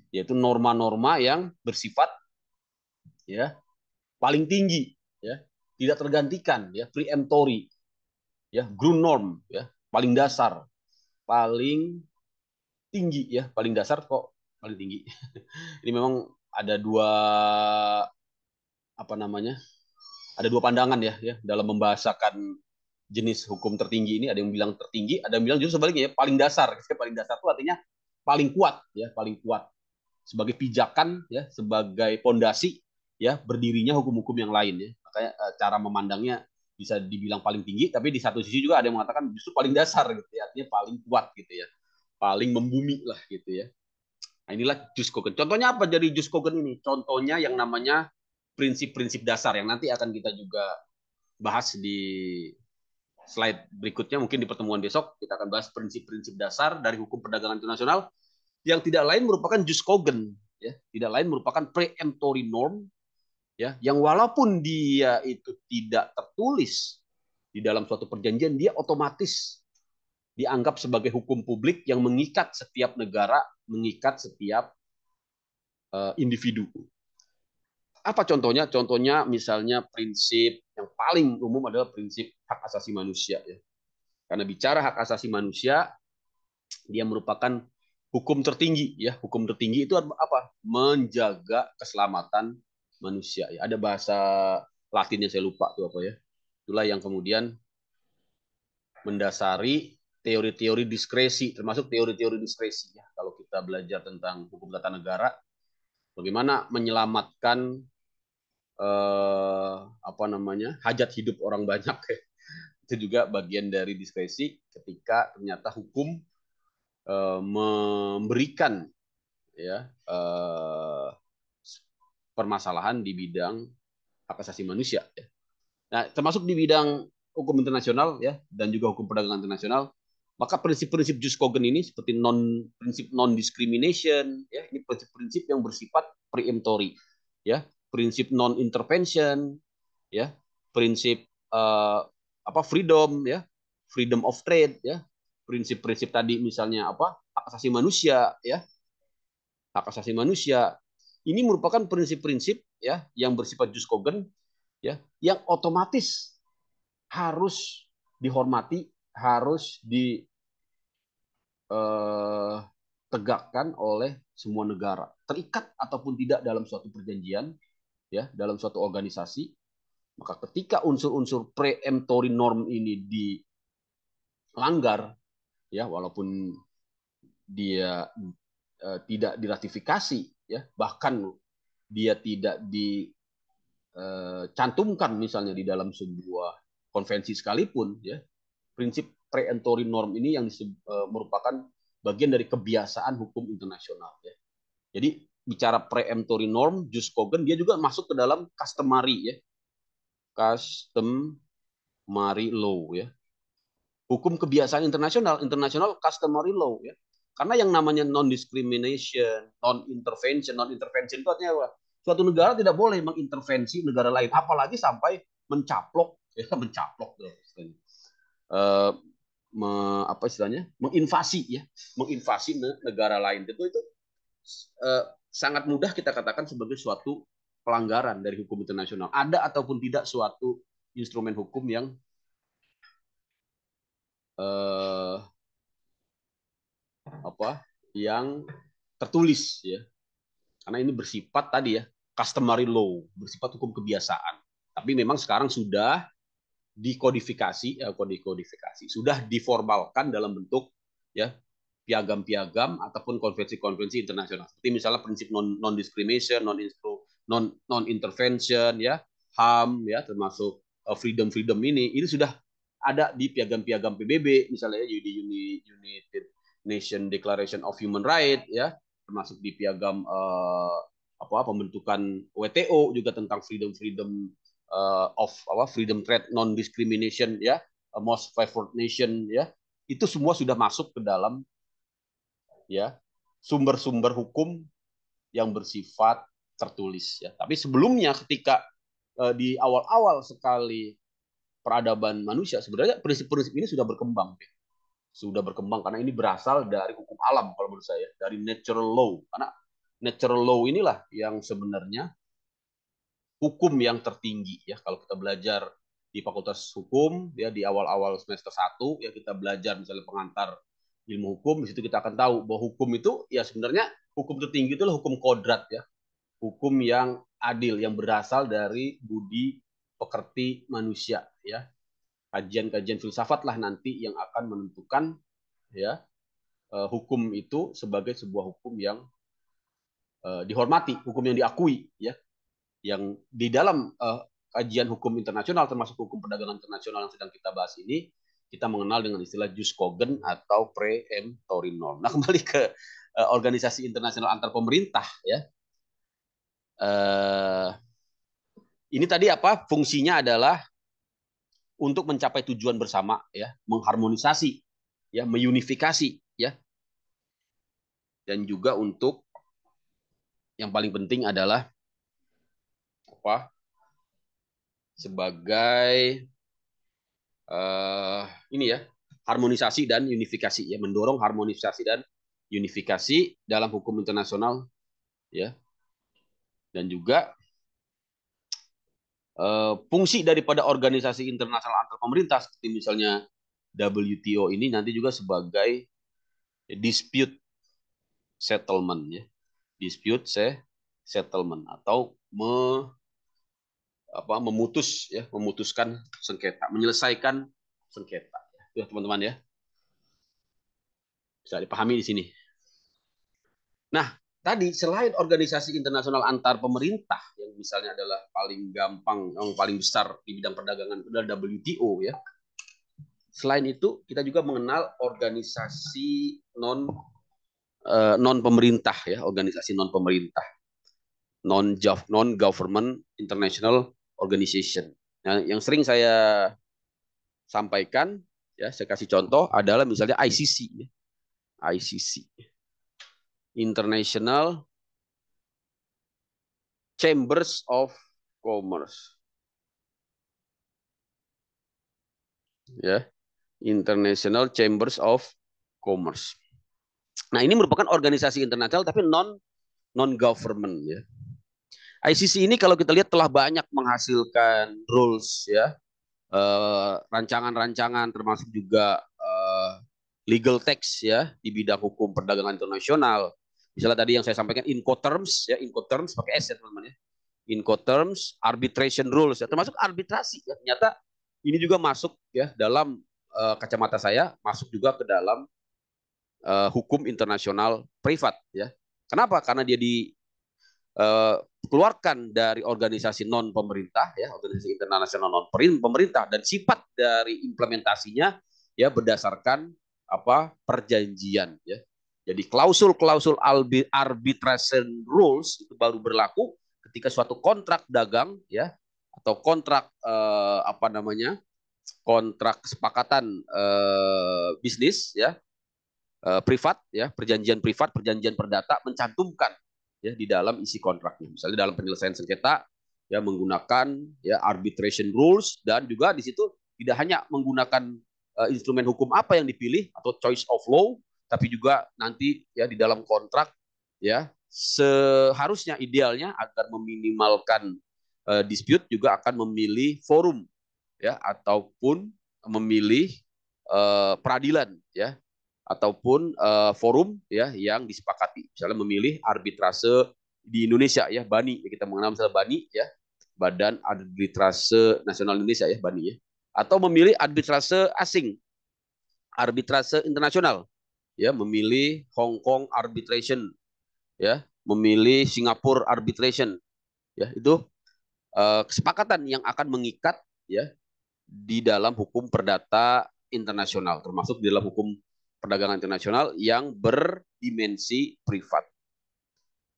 yaitu norma-norma yang bersifat ya paling tinggi ya tidak tergantikan ya preemptory ya norm ya paling dasar paling tinggi ya paling dasar kok paling tinggi ini memang ada dua apa namanya ada dua pandangan ya ya dalam membahasakan jenis hukum tertinggi ini ada yang bilang tertinggi ada yang bilang justru sebaliknya ya, paling dasar paling dasar itu artinya paling kuat ya paling kuat sebagai pijakan ya sebagai pondasi ya berdirinya hukum-hukum yang lain ya makanya eh, cara memandangnya bisa dibilang paling tinggi tapi di satu sisi juga ada yang mengatakan justru paling dasar gitu ya artinya paling kuat gitu ya paling membumi lah gitu ya nah, inilah jus kogen contohnya apa dari jus kogen ini contohnya yang namanya prinsip-prinsip dasar yang nanti akan kita juga bahas di slide berikutnya mungkin di pertemuan besok kita akan bahas prinsip-prinsip dasar dari hukum perdagangan internasional yang tidak lain merupakan jus kogen ya tidak lain merupakan preemptory norm ya yang walaupun dia itu tidak tertulis di dalam suatu perjanjian dia otomatis dianggap sebagai hukum publik yang mengikat setiap negara mengikat setiap uh, individu apa contohnya contohnya misalnya prinsip yang paling umum adalah prinsip hak asasi manusia ya. Karena bicara hak asasi manusia dia merupakan hukum tertinggi ya. Hukum tertinggi itu apa? Menjaga keselamatan manusia ya. Ada bahasa Latinnya saya lupa tuh apa ya. Itulah yang kemudian mendasari teori-teori diskresi, termasuk teori-teori diskresi ya. Kalau kita belajar tentang hukum tata negara, bagaimana menyelamatkan eh, apa namanya hajat hidup orang banyak itu juga bagian dari diskresi ketika ternyata hukum eh, memberikan ya eh, permasalahan di bidang hak asasi manusia ya. Nah, termasuk di bidang hukum internasional ya dan juga hukum perdagangan internasional, maka prinsip-prinsip jus kogen ini seperti non prinsip non discrimination ya, ini prinsip-prinsip yang bersifat preemptory ya prinsip non intervention ya prinsip uh, apa freedom ya freedom of trade ya prinsip-prinsip tadi misalnya apa hak asasi manusia ya hak asasi manusia ini merupakan prinsip-prinsip ya yang bersifat jus ya yang otomatis harus dihormati harus ditegakkan eh, oleh semua negara terikat ataupun tidak dalam suatu perjanjian ya dalam suatu organisasi maka ketika unsur-unsur preemptory norm ini dilanggar ya walaupun dia eh, tidak diratifikasi ya bahkan dia tidak dicantumkan eh, misalnya di dalam sebuah konvensi sekalipun ya prinsip preemptory norm ini yang eh, merupakan bagian dari kebiasaan hukum internasional ya. Jadi bicara preemptory norm, jus kogen, dia juga masuk ke dalam customary ya. Customary law ya. Hukum kebiasaan internasional, international customary law ya. Karena yang namanya non discrimination, non intervention, non intervention itu artinya apa? Suatu negara tidak boleh mengintervensi negara lain, apalagi sampai mencaplok, ya mencaplok ya, istilahnya. Uh, me, apa istilahnya? Menginvasi ya, menginvasi negara lain itu itu uh, sangat mudah kita katakan sebagai suatu pelanggaran dari hukum internasional. Ada ataupun tidak suatu instrumen hukum yang eh, apa yang tertulis ya. Karena ini bersifat tadi ya customary law, bersifat hukum kebiasaan. Tapi memang sekarang sudah dikodifikasi eh, kodifikasi sudah diformalkan dalam bentuk ya piagam-piagam ataupun konvensi-konvensi internasional. Seperti misalnya prinsip non non discrimination, non non non intervention ya, HAM ya termasuk eh, freedom freedom ini ini sudah ada di piagam-piagam PBB misalnya ya, di United Nation Declaration of Human Rights ya termasuk di piagam uh, apa pembentukan WTO juga tentang freedom freedom uh, of apa freedom trade non discrimination ya eh, most favored nation ya itu semua sudah masuk ke dalam ya sumber-sumber hukum yang bersifat tertulis ya. Tapi sebelumnya ketika eh, di awal-awal sekali peradaban manusia sebenarnya prinsip-prinsip ini sudah berkembang ya. Sudah berkembang karena ini berasal dari hukum alam kalau menurut saya, dari natural law. Karena natural law inilah yang sebenarnya hukum yang tertinggi ya kalau kita belajar di Fakultas Hukum ya di awal-awal semester 1 ya kita belajar misalnya pengantar ilmu hukum di situ kita akan tahu bahwa hukum itu ya sebenarnya hukum tertinggi itu hukum kodrat ya hukum yang adil yang berasal dari budi pekerti manusia ya kajian-kajian filsafat lah nanti yang akan menentukan ya eh, hukum itu sebagai sebuah hukum yang uh, dihormati hukum yang diakui ya yang di dalam uh, kajian hukum internasional termasuk hukum perdagangan internasional yang sedang kita bahas ini kita mengenal dengan istilah jus kogen atau preemptory norm. Nah, kembali ke uh, organisasi internasional antar pemerintah ya. Uh, ini tadi apa? Fungsinya adalah untuk mencapai tujuan bersama ya, mengharmonisasi ya, meunifikasi ya. Dan juga untuk yang paling penting adalah apa? sebagai uh, ini ya harmonisasi dan unifikasi ya mendorong harmonisasi dan unifikasi dalam hukum internasional ya dan juga uh, fungsi daripada organisasi internasional antar pemerintah seperti misalnya WTO ini nanti juga sebagai dispute settlement ya dispute settlement atau me apa memutus ya memutuskan sengketa menyelesaikan sengketa ya teman-teman ya bisa dipahami di sini nah tadi selain organisasi internasional antar pemerintah yang misalnya adalah paling gampang yang paling besar di bidang perdagangan itu adalah WTO ya selain itu kita juga mengenal organisasi non uh, eh, non pemerintah ya organisasi non pemerintah non non government international organization. Nah, yang sering saya sampaikan ya saya kasih contoh adalah misalnya ICC ICC ya. International Chambers of Commerce ya International Chambers of Commerce nah ini merupakan organisasi internasional tapi non non government ya ICC ini kalau kita lihat telah banyak menghasilkan rules ya eh, rancangan-rancangan uh, termasuk juga uh, legal text ya di bidang hukum perdagangan internasional. Misalnya tadi yang saya sampaikan incoterms ya incoterms pakai s ya teman-teman ya. Incoterms, arbitration rules ya termasuk arbitrasi ya. Ternyata ini juga masuk ya dalam uh, kacamata saya masuk juga ke dalam uh, hukum internasional privat ya. Kenapa? Karena dia di uh, dikeluarkan dari organisasi non pemerintah ya organisasi internasional non pemerintah dan sifat dari implementasinya ya berdasarkan apa perjanjian ya jadi klausul-klausul arbitration rules itu baru berlaku ketika suatu kontrak dagang ya atau kontrak eh, apa namanya kontrak kesepakatan eh, bisnis ya eh, privat ya perjanjian privat perjanjian perdata mencantumkan ya di dalam isi kontraknya. Misalnya dalam penyelesaian sengketa ya menggunakan ya arbitration rules dan juga di situ tidak hanya menggunakan uh, instrumen hukum apa yang dipilih atau choice of law tapi juga nanti ya di dalam kontrak ya seharusnya idealnya agar meminimalkan uh, dispute juga akan memilih forum ya ataupun memilih uh, peradilan ya ataupun uh, forum ya yang disepakati misalnya memilih arbitrase di Indonesia ya Bani ya, kita mengenal misalnya Bani ya Badan Arbitrase Nasional Indonesia ya Bani ya atau memilih arbitrase asing arbitrase internasional ya memilih Hong Kong arbitration ya memilih Singapura arbitration ya itu uh, kesepakatan yang akan mengikat ya di dalam hukum perdata internasional termasuk di dalam hukum perdagangan internasional yang berdimensi privat.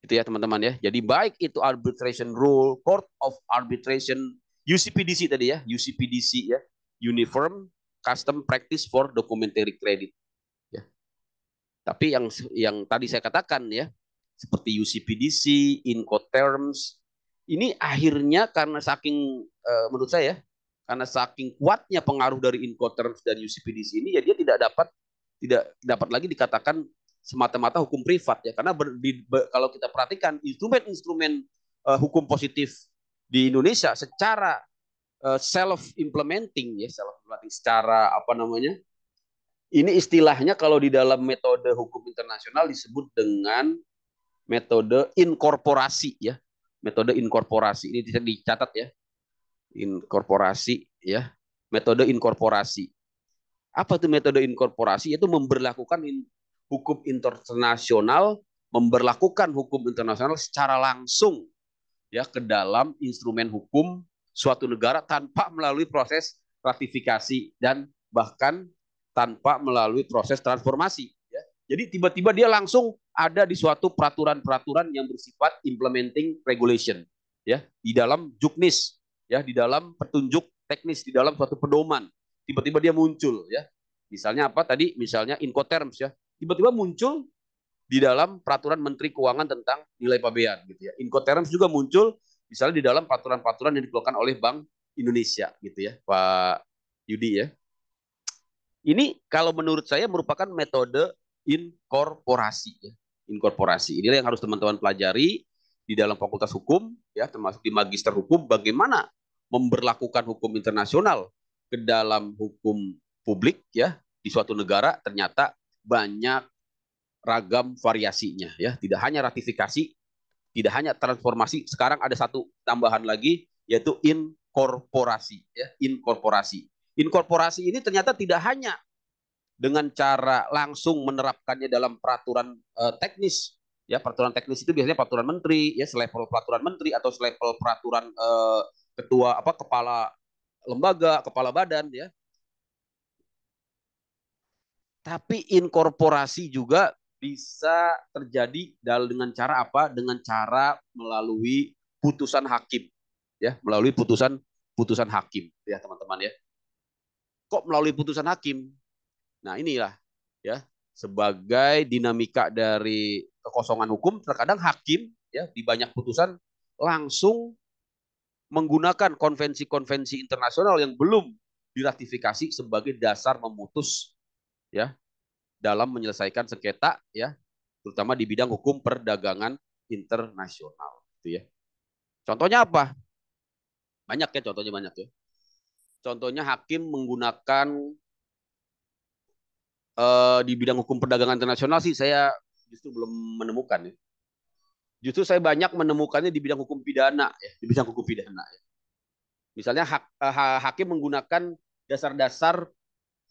Itu ya teman-teman ya. Jadi baik itu arbitration rule, court of arbitration, UCPDC tadi ya, UCPDC ya, uniform custom practice for documentary credit. Ya. Tapi yang yang tadi saya katakan ya, seperti UCPDC, terms, ini akhirnya karena saking eh, menurut saya ya, karena saking kuatnya pengaruh dari terms dan UCPDC ini ya dia tidak dapat tidak dapat lagi dikatakan semata-mata hukum privat ya karena ber, di, ber, kalau kita perhatikan instrumen-instrumen uh, hukum positif di Indonesia secara uh, eh, self implementing ya self implementing secara apa namanya ini istilahnya kalau di dalam metode hukum internasional disebut dengan metode inkorporasi ya metode inkorporasi ini bisa dicatat ya inkorporasi ya metode inkorporasi apa itu metode inkorporasi? Itu memberlakukan in, hukum internasional, memberlakukan hukum internasional secara langsung ya ke dalam instrumen hukum suatu negara tanpa melalui proses ratifikasi dan bahkan tanpa melalui proses transformasi. Ya. Jadi tiba-tiba dia langsung ada di suatu peraturan-peraturan yang bersifat implementing regulation ya di dalam juknis ya di dalam petunjuk teknis di dalam suatu pedoman tiba-tiba dia muncul ya. Misalnya apa tadi? Misalnya Incoterms ya. Tiba-tiba muncul di dalam peraturan Menteri Keuangan tentang nilai pabean gitu ya. Incoterms juga muncul misalnya di dalam peraturan-peraturan yang dikeluarkan oleh Bank Indonesia gitu ya, Pak Yudi ya. Ini kalau menurut saya merupakan metode inkorporasi ya. Inkorporasi Ini yang harus teman-teman pelajari di dalam Fakultas Hukum ya, termasuk di Magister Hukum bagaimana memberlakukan hukum internasional ke dalam hukum publik ya di suatu negara ternyata banyak ragam variasinya ya tidak hanya ratifikasi tidak hanya transformasi sekarang ada satu tambahan lagi yaitu inkorporasi ya inkorporasi inkorporasi ini ternyata tidak hanya dengan cara langsung menerapkannya dalam peraturan uh, teknis ya peraturan teknis itu biasanya peraturan menteri ya selevel peraturan menteri atau selevel peraturan uh, ketua apa kepala lembaga, kepala badan ya. Tapi inkorporasi juga bisa terjadi dengan cara apa? Dengan cara melalui putusan hakim ya, melalui putusan putusan hakim ya teman-teman ya. Kok melalui putusan hakim? Nah, inilah ya sebagai dinamika dari kekosongan hukum terkadang hakim ya di banyak putusan langsung menggunakan konvensi-konvensi internasional yang belum diratifikasi sebagai dasar memutus ya dalam menyelesaikan sengketa ya terutama di bidang hukum perdagangan internasional gitu ya. Contohnya apa? Banyak ya contohnya banyak ya. Contohnya hakim menggunakan uh, di bidang hukum perdagangan internasional sih saya justru belum menemukan ya. Justru saya banyak menemukannya di bidang hukum pidana, ya, di bidang hukum pidana. Ya. Misalnya hak, eh, ha, hakim menggunakan dasar-dasar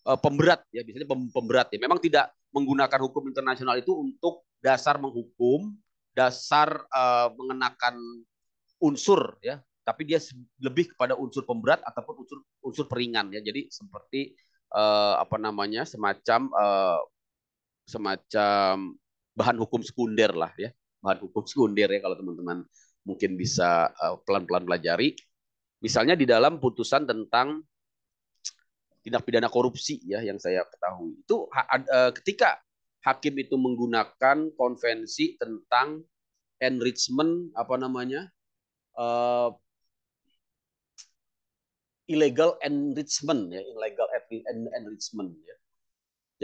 uh, pemberat, ya, misalnya pem, pemberat. Ya. Memang tidak menggunakan hukum internasional itu untuk dasar menghukum, dasar uh, mengenakan unsur, ya. Tapi dia lebih kepada unsur pemberat ataupun unsur unsur peringan, ya. Jadi seperti uh, apa namanya semacam uh, semacam bahan hukum sekunder lah ya bahan hukum sekunder ya kalau teman-teman mungkin bisa eh, pelan-pelan uh, pelajari. Misalnya di dalam putusan tentang tindak pidana korupsi ya yang saya ketahui itu ha, uh, ketika hakim itu menggunakan konvensi tentang enrichment apa namanya uh, illegal enrichment ya illegal enrichment ya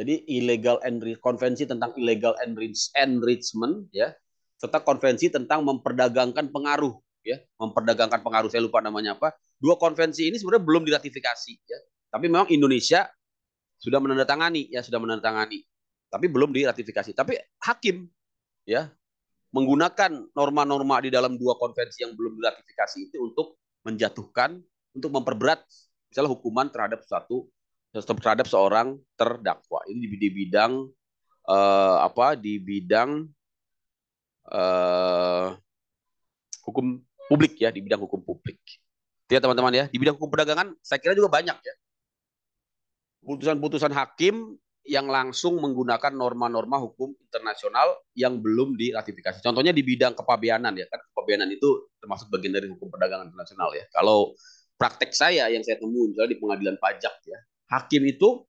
jadi illegal enri konvensi tentang illegal enrich enrichment ya serta konvensi tentang memperdagangkan pengaruh ya memperdagangkan pengaruh saya lupa namanya apa dua konvensi ini sebenarnya belum diratifikasi ya tapi memang Indonesia sudah menandatangani ya sudah menandatangani tapi belum diratifikasi tapi hakim ya menggunakan norma-norma di dalam dua konvensi yang belum diratifikasi itu untuk menjatuhkan untuk memperberat misalnya hukuman terhadap satu terhadap seorang terdakwa ini di bidang eh, apa di bidang uh, hukum publik ya di bidang hukum publik. Tidak teman-teman ya di bidang hukum perdagangan saya kira juga banyak ya putusan-putusan hakim yang langsung menggunakan norma-norma hukum internasional yang belum diratifikasi. Contohnya di bidang kepabeanan ya kan kepabeanan itu termasuk bagian dari hukum perdagangan internasional ya. Kalau praktek saya yang saya temui misalnya di pengadilan pajak ya hakim itu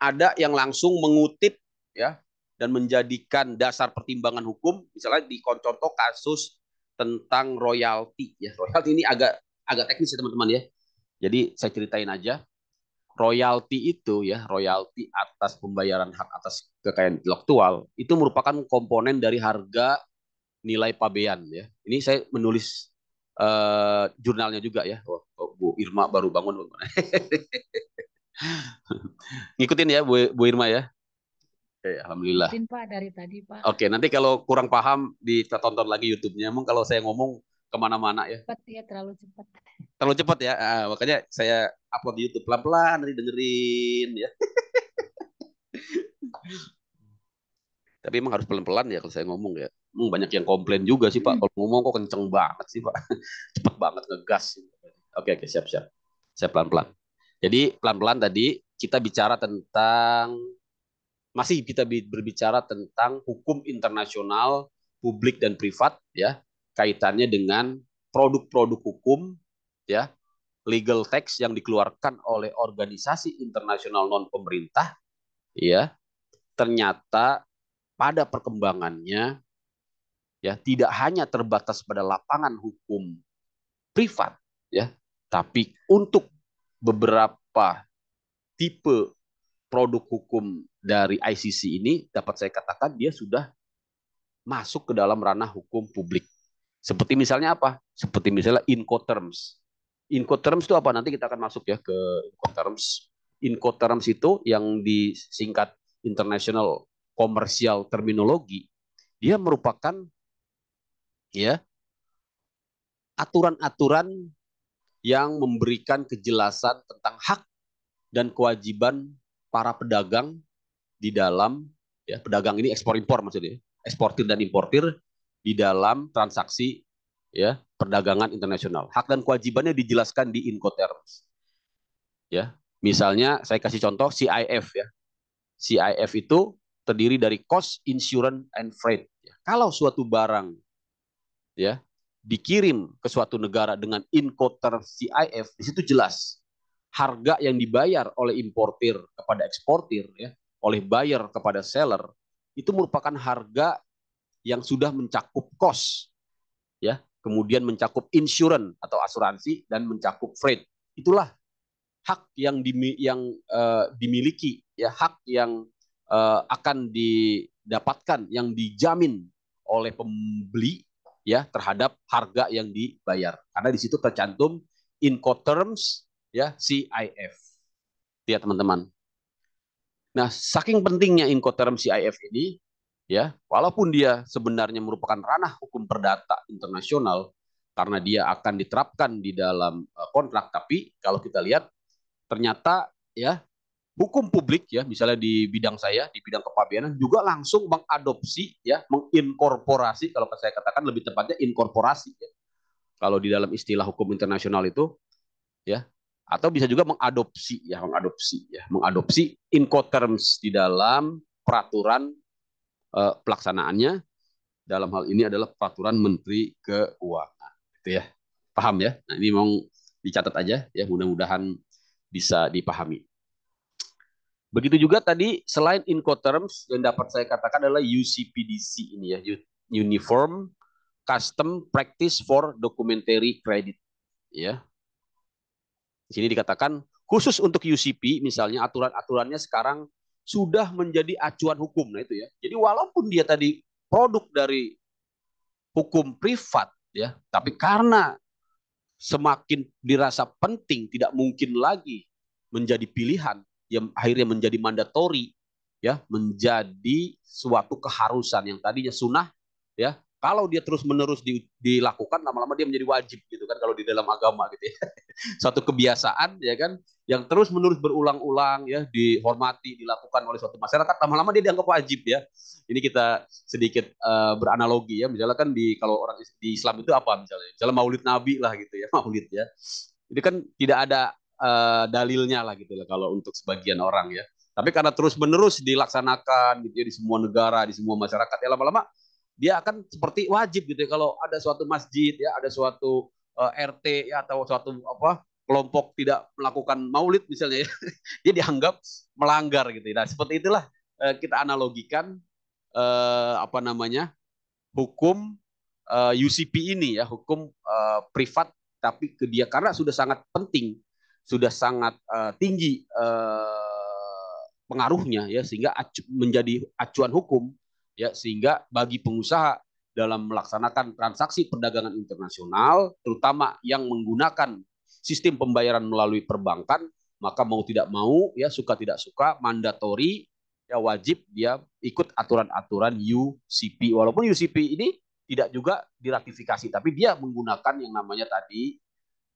ada yang langsung mengutip ya dan menjadikan dasar pertimbangan hukum misalnya di contoh kasus tentang royalti ya royalti ini agak agak teknis ya teman-teman ya jadi saya ceritain aja royalti itu ya royalti atas pembayaran hak atas kekayaan intelektual itu merupakan komponen dari harga nilai pabean ya ini saya menulis uh, jurnalnya juga ya oh, oh, Bu Irma baru bangun ngikutin ya Bu, Bu Irma ya Oke, alhamdulillah. Izin Pak dari tadi Pak. Oke, nanti kalau kurang paham ditonton lagi YouTube-nya. Emang kalau saya ngomong kemana-mana ya. Cepat ya, terlalu cepat. Terlalu cepat ya, ah, makanya saya upload di YouTube pelan-pelan nanti dengerin ya. Tapi emang harus pelan-pelan ya kalau saya ngomong ya. Hmm, banyak yang komplain juga sih Pak. Kalau ngomong kok kenceng banget sih Pak. Cepat banget ngegas. Oke oke siap siap. Saya pelan-pelan. Jadi pelan-pelan tadi kita bicara tentang masih kita berbicara tentang hukum internasional publik dan privat ya kaitannya dengan produk-produk hukum ya legal text yang dikeluarkan oleh organisasi internasional non pemerintah ya ternyata pada perkembangannya ya tidak hanya terbatas pada lapangan hukum privat ya tapi untuk beberapa tipe produk hukum dari ICC ini dapat saya katakan dia sudah masuk ke dalam ranah hukum publik. Seperti misalnya apa? Seperti misalnya incoterms. Incoterms itu apa? Nanti kita akan masuk ya ke incoterms. Incoterms itu yang disingkat International Commercial terminologi, dia merupakan ya aturan-aturan yang memberikan kejelasan tentang hak dan kewajiban para pedagang di dalam ya pedagang ini ekspor impor maksudnya eksportir dan importir di dalam transaksi ya perdagangan internasional hak dan kewajibannya dijelaskan di incoterms ya misalnya saya kasih contoh CIF ya CIF itu terdiri dari cost insurance and freight ya, kalau suatu barang ya dikirim ke suatu negara dengan incoterms CIF di situ jelas harga yang dibayar oleh importir kepada eksportir ya oleh buyer kepada seller itu merupakan harga yang sudah mencakup cost ya kemudian mencakup insurance atau asuransi dan mencakup freight itulah hak yang dimi, yang uh, dimiliki ya hak yang uh, akan didapatkan yang dijamin oleh pembeli ya terhadap harga yang dibayar karena di situ tercantum Incoterms ya CIF ya teman-teman Nah, saking pentingnya Incoterm CIF ini, ya, walaupun dia sebenarnya merupakan ranah hukum perdata internasional karena dia akan diterapkan di dalam eh, kontrak, tapi kalau kita lihat ternyata ya hukum publik ya, misalnya di bidang saya di bidang kepabeanan juga langsung mengadopsi ya, menginkorporasi kalau saya katakan lebih tepatnya inkorporasi ya. Kalau di dalam istilah hukum internasional itu ya atau bisa juga mengadopsi ya mengadopsi ya mengadopsi incoterms di dalam peraturan uh, pelaksanaannya dalam hal ini adalah peraturan menteri keuangan gitu ya paham ya nah, ini mau dicatat aja ya mudah-mudahan bisa dipahami begitu juga tadi selain incoterms yang dapat saya katakan adalah UCPDC ini ya Uniform Custom Practice for Documentary Credit ya di sini dikatakan khusus untuk UCP misalnya aturan-aturannya sekarang sudah menjadi acuan hukum. Nah itu ya. Jadi walaupun dia tadi produk dari hukum privat ya, tapi karena semakin dirasa penting tidak mungkin lagi menjadi pilihan yang akhirnya menjadi mandatori ya menjadi suatu keharusan yang tadinya sunnah ya kalau dia terus-menerus di, dilakukan lama-lama dia menjadi wajib gitu kan kalau di dalam agama gitu ya. Suatu kebiasaan ya kan yang terus-menerus berulang-ulang ya dihormati dilakukan oleh suatu masyarakat lama-lama dia dianggap wajib ya. Ini kita sedikit uh, beranalogi ya misalnya kan di kalau orang di Islam itu apa misalnya? Misalnya Maulid Nabi lah gitu ya, Maulid ya. Jadi kan tidak ada uh, dalilnya lah gitu lah kalau untuk sebagian orang ya. Tapi karena terus-menerus dilaksanakan gitu ya di semua negara, di semua masyarakat ya lama-lama dia akan seperti wajib gitu ya kalau ada suatu masjid ya ada suatu uh, eh, RT ya atau suatu apa kelompok tidak melakukan maulid misalnya ya, dia dianggap melanggar gitu ya. nah seperti itulah uh, kita analogikan uh, apa namanya hukum uh, UCP ini ya hukum uh, privat tapi ke dia karena sudah sangat penting sudah sangat uh, tinggi uh, pengaruhnya ya sehingga acu, menjadi acuan hukum ya sehingga bagi pengusaha dalam melaksanakan transaksi perdagangan internasional terutama yang menggunakan sistem pembayaran melalui perbankan maka mau tidak mau ya suka tidak suka mandatori ya wajib dia ikut aturan-aturan UCP walaupun UCP ini tidak juga diratifikasi tapi dia menggunakan yang namanya tadi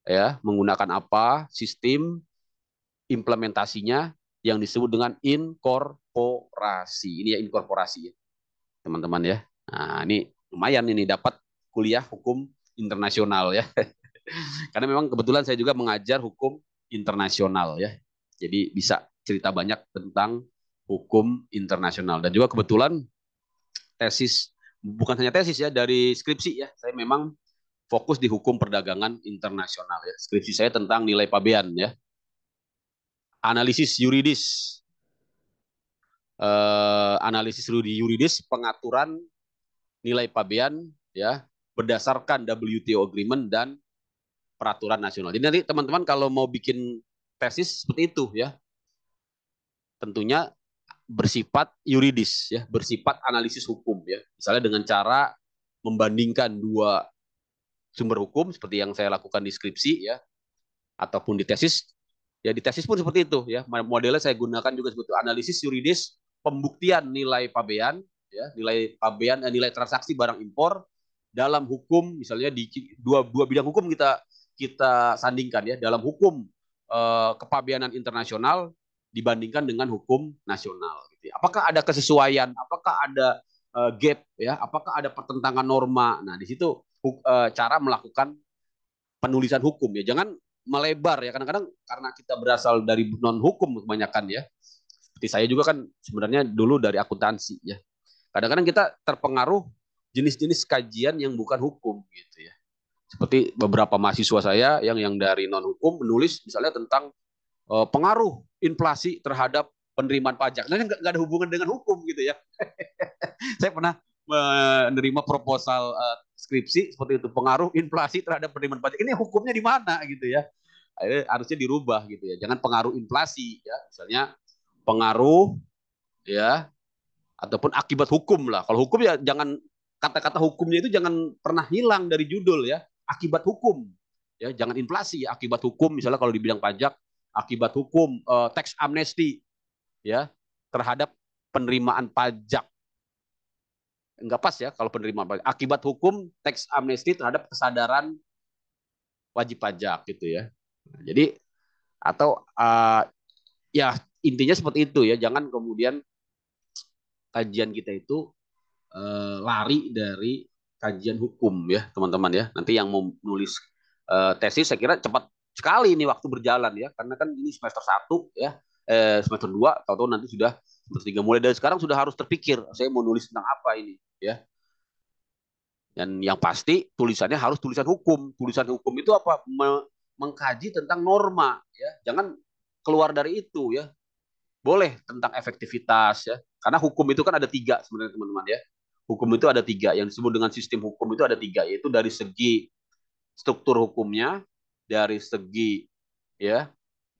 ya menggunakan apa sistem implementasinya yang disebut dengan inkorporasi ini ya inkorporasi ya teman-teman ya. Nah, ini lumayan ini dapat kuliah hukum internasional ya. Karena memang kebetulan saya juga mengajar hukum internasional ya. Jadi bisa cerita banyak tentang hukum internasional dan juga kebetulan tesis bukan hanya tesis ya dari skripsi ya. Saya memang fokus di hukum perdagangan internasional ya. Skripsi saya tentang nilai pabean ya. Analisis yuridis eh, analisis Rudi Yuridis pengaturan nilai pabean ya berdasarkan WTO agreement dan peraturan nasional. Jadi nanti teman-teman kalau mau bikin tesis seperti itu ya. Tentunya bersifat yuridis ya, bersifat analisis hukum ya. Misalnya dengan cara membandingkan dua sumber hukum seperti yang saya lakukan di skripsi ya ataupun di tesis ya di tesis pun seperti itu ya modelnya saya gunakan juga seperti analisis yuridis pembuktian nilai pabean, ya, nilai pabean, eh, nilai transaksi barang impor dalam hukum, misalnya di dua, dua bidang hukum kita kita sandingkan ya, dalam hukum eh, kepabeanan internasional dibandingkan dengan hukum nasional. Gitu ya. Apakah ada kesesuaian? Apakah ada eh, gap? Ya, apakah ada pertentangan norma? Nah, di situ eh, cara melakukan penulisan hukum ya, jangan melebar ya kadang-kadang karena kita berasal dari non hukum kebanyakan ya seperti saya juga kan sebenarnya dulu dari akuntansi ya. Kadang-kadang kita terpengaruh jenis-jenis kajian yang bukan hukum gitu ya. Seperti beberapa mahasiswa saya yang yang dari non hukum menulis misalnya tentang e, pengaruh inflasi terhadap penerimaan pajak. Nah, kan nggak ada hubungan dengan hukum gitu ya. saya pernah menerima proposal uh, skripsi seperti itu pengaruh inflasi terhadap penerimaan pajak. Ini hukumnya di mana gitu ya? Akhirnya harusnya dirubah gitu ya. Jangan pengaruh inflasi ya. Misalnya pengaruh ya ataupun akibat hukum lah. Kalau hukum ya jangan kata-kata hukumnya itu jangan pernah hilang dari judul ya. Akibat hukum ya jangan inflasi ya. akibat hukum misalnya kalau di bidang pajak akibat hukum eh, tax amnesty ya terhadap penerimaan pajak nggak pas ya kalau penerimaan pajak akibat hukum tax amnesty terhadap kesadaran wajib pajak gitu ya jadi atau uh, ya intinya seperti itu ya jangan kemudian kajian kita itu uh, lari dari kajian hukum ya teman-teman ya nanti yang mau nulis uh, tesis saya kira cepat sekali ini waktu berjalan ya karena kan ini semester satu ya eh, semester dua atau nanti sudah semester 3 mulai dari sekarang sudah harus terpikir saya mau nulis tentang apa ini ya dan yang pasti tulisannya harus tulisan hukum tulisan hukum itu apa Me mengkaji tentang norma ya jangan keluar dari itu ya boleh tentang efektivitas ya karena hukum itu kan ada tiga sebenarnya teman-teman ya hukum itu ada tiga yang disebut dengan sistem hukum itu ada tiga yaitu dari segi struktur hukumnya dari segi ya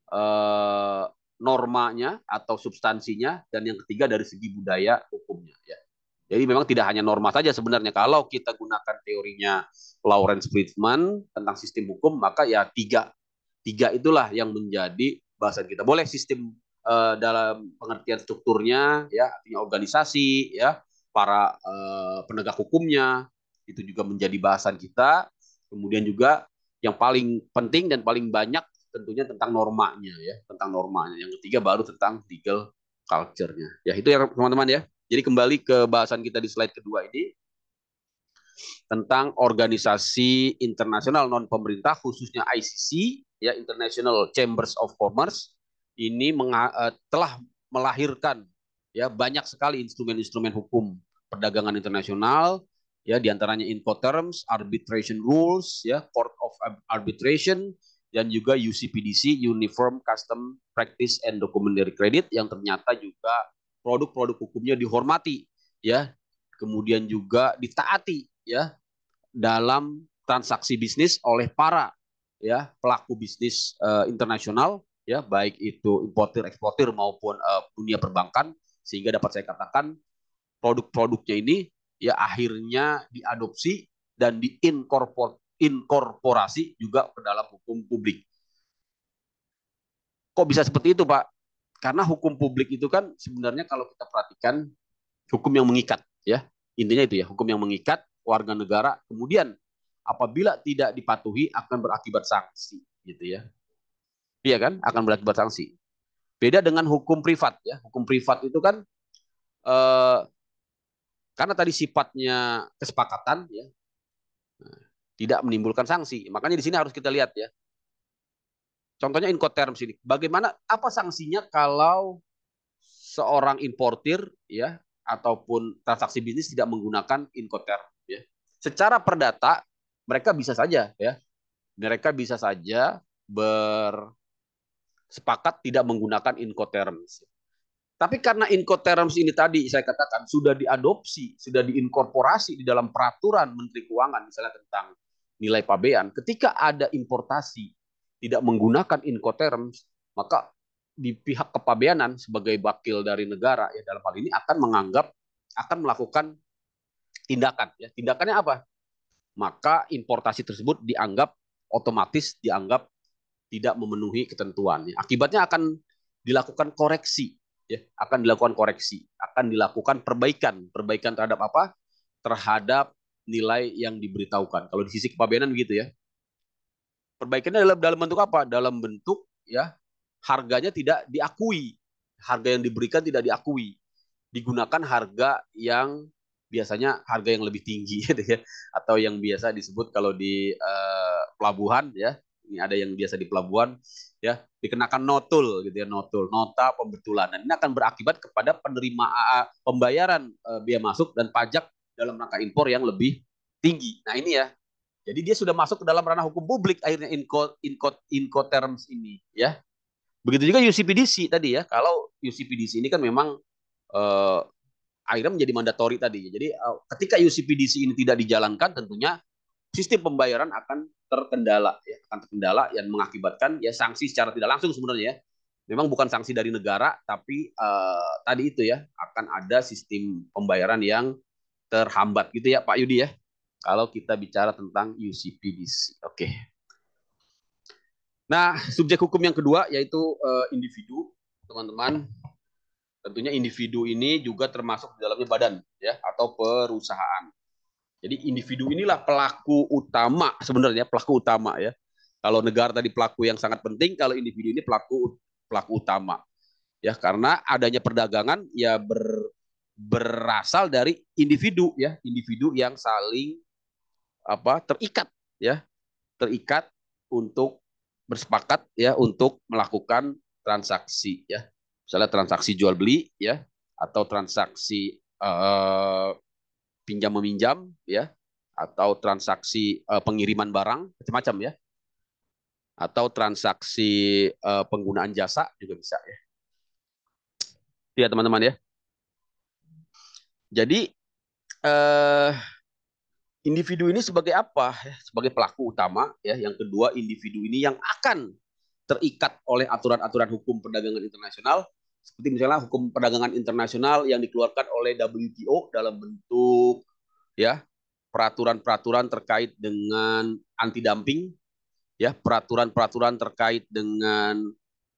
eh, normanya atau substansinya dan yang ketiga dari segi budaya hukumnya ya jadi memang tidak hanya norma saja sebenarnya kalau kita gunakan teorinya Lawrence Friedman tentang sistem hukum maka ya tiga tiga itulah yang menjadi bahasan kita boleh sistem uh, dalam pengertian strukturnya ya artinya organisasi ya para uh, penegak hukumnya itu juga menjadi bahasan kita kemudian juga yang paling penting dan paling banyak tentunya tentang normanya ya tentang normanya yang ketiga baru tentang legal culture-nya ya itu ya teman-teman ya jadi kembali ke bahasan kita di slide kedua ini tentang organisasi internasional non pemerintah khususnya ICC ya International Chambers of Commerce ini eh, telah melahirkan ya banyak sekali instrumen-instrumen hukum perdagangan internasional ya diantaranya terms, arbitration rules, ya Court of Arbitration dan juga UCPDC Uniform Custom Practice and Documentary Credit yang ternyata juga produk-produk hukumnya dihormati ya kemudian juga ditaati ya dalam transaksi bisnis oleh para ya pelaku bisnis uh, internasional ya baik itu importir eksportir maupun uh, dunia perbankan sehingga dapat saya katakan produk-produknya ini ya akhirnya diadopsi dan diinkorporasi juga ke dalam hukum publik. Kok bisa seperti itu, Pak? Karena hukum publik itu kan sebenarnya kalau kita perhatikan hukum yang mengikat, ya. Intinya itu ya, hukum yang mengikat warga negara kemudian apabila tidak dipatuhi akan berakibat sanksi, gitu ya. Iya kan? Akan berat berat sanksi. Beda dengan hukum privat ya. Hukum privat itu kan eh, karena tadi sifatnya kesepakatan ya. Nah, tidak menimbulkan sanksi. Makanya di sini harus kita lihat ya. Contohnya incoterms ini. Bagaimana apa sanksinya kalau seorang importir ya ataupun transaksi bisnis tidak menggunakan incoterm ya. Secara perdata mereka bisa saja ya. Mereka bisa saja ber sepakat tidak menggunakan incoterms. Tapi karena incoterms ini tadi saya katakan sudah diadopsi, sudah diinkorporasi di dalam peraturan Menteri Keuangan misalnya tentang nilai pabean, ketika ada importasi tidak menggunakan incoterms, maka di pihak kepabeanan sebagai wakil dari negara ya dalam hal ini akan menganggap akan melakukan tindakan ya. Tindakannya apa? Maka importasi tersebut dianggap otomatis dianggap tidak memenuhi ketentuan. Ya, akibatnya akan dilakukan koreksi, ya, akan dilakukan koreksi, akan dilakukan perbaikan, perbaikan terhadap apa? Terhadap nilai yang diberitahukan. Kalau di sisi kepabeanan begitu ya. Perbaikannya dalam dalam bentuk apa? Dalam bentuk ya harganya tidak diakui, harga yang diberikan tidak diakui, digunakan harga yang biasanya harga yang lebih tinggi gitu ya atau yang biasa disebut kalau di uh, pelabuhan ya ini ada yang biasa di pelabuhan ya dikenakan notul gitu ya notul nota pembetulan dan ini akan berakibat kepada penerima eh, eh, pembayaran e, biaya masuk dan pajak dalam rangka impor yang lebih tinggi nah ini ya jadi dia sudah masuk ke dalam ranah hukum publik akhirnya inco inco inco terms ini ya begitu juga UCPDC tadi ya kalau UCPDC ini kan memang e, akhirnya menjadi mandatori tadi jadi e, ketika UCPDC ini tidak dijalankan tentunya sistem pembayaran akan terkendala ya akan terkendala yang mengakibatkan ya sanksi secara tidak langsung sebenarnya ya memang bukan sanksi dari negara tapi uh, tadi itu ya akan ada sistem pembayaran yang terhambat gitu ya Pak Yudi ya kalau kita bicara tentang UCPDC oke nah subjek hukum yang kedua yaitu uh, individu teman-teman tentunya individu ini juga termasuk di dalamnya badan ya atau perusahaan jadi individu inilah pelaku utama sebenarnya pelaku utama ya. Kalau negara tadi pelaku yang sangat penting, kalau individu ini pelaku pelaku utama. Ya, karena adanya perdagangan ya ber, berasal dari individu ya, individu yang saling apa terikat ya. Terikat untuk bersepakat ya untuk melakukan transaksi ya. Misalnya transaksi jual beli ya atau transaksi uh, pinjam meminjam ya atau transaksi uh, pengiriman barang macam-macam ya atau transaksi uh, penggunaan jasa juga bisa ya. Ya teman-teman ya. Jadi uh, individu ini sebagai apa? Ya? Sebagai pelaku utama ya. Yang kedua individu ini yang akan terikat oleh aturan-aturan hukum perdagangan internasional seperti misalnya hukum perdagangan internasional yang dikeluarkan oleh WTO dalam bentuk ya peraturan-peraturan terkait dengan anti dumping ya peraturan-peraturan terkait dengan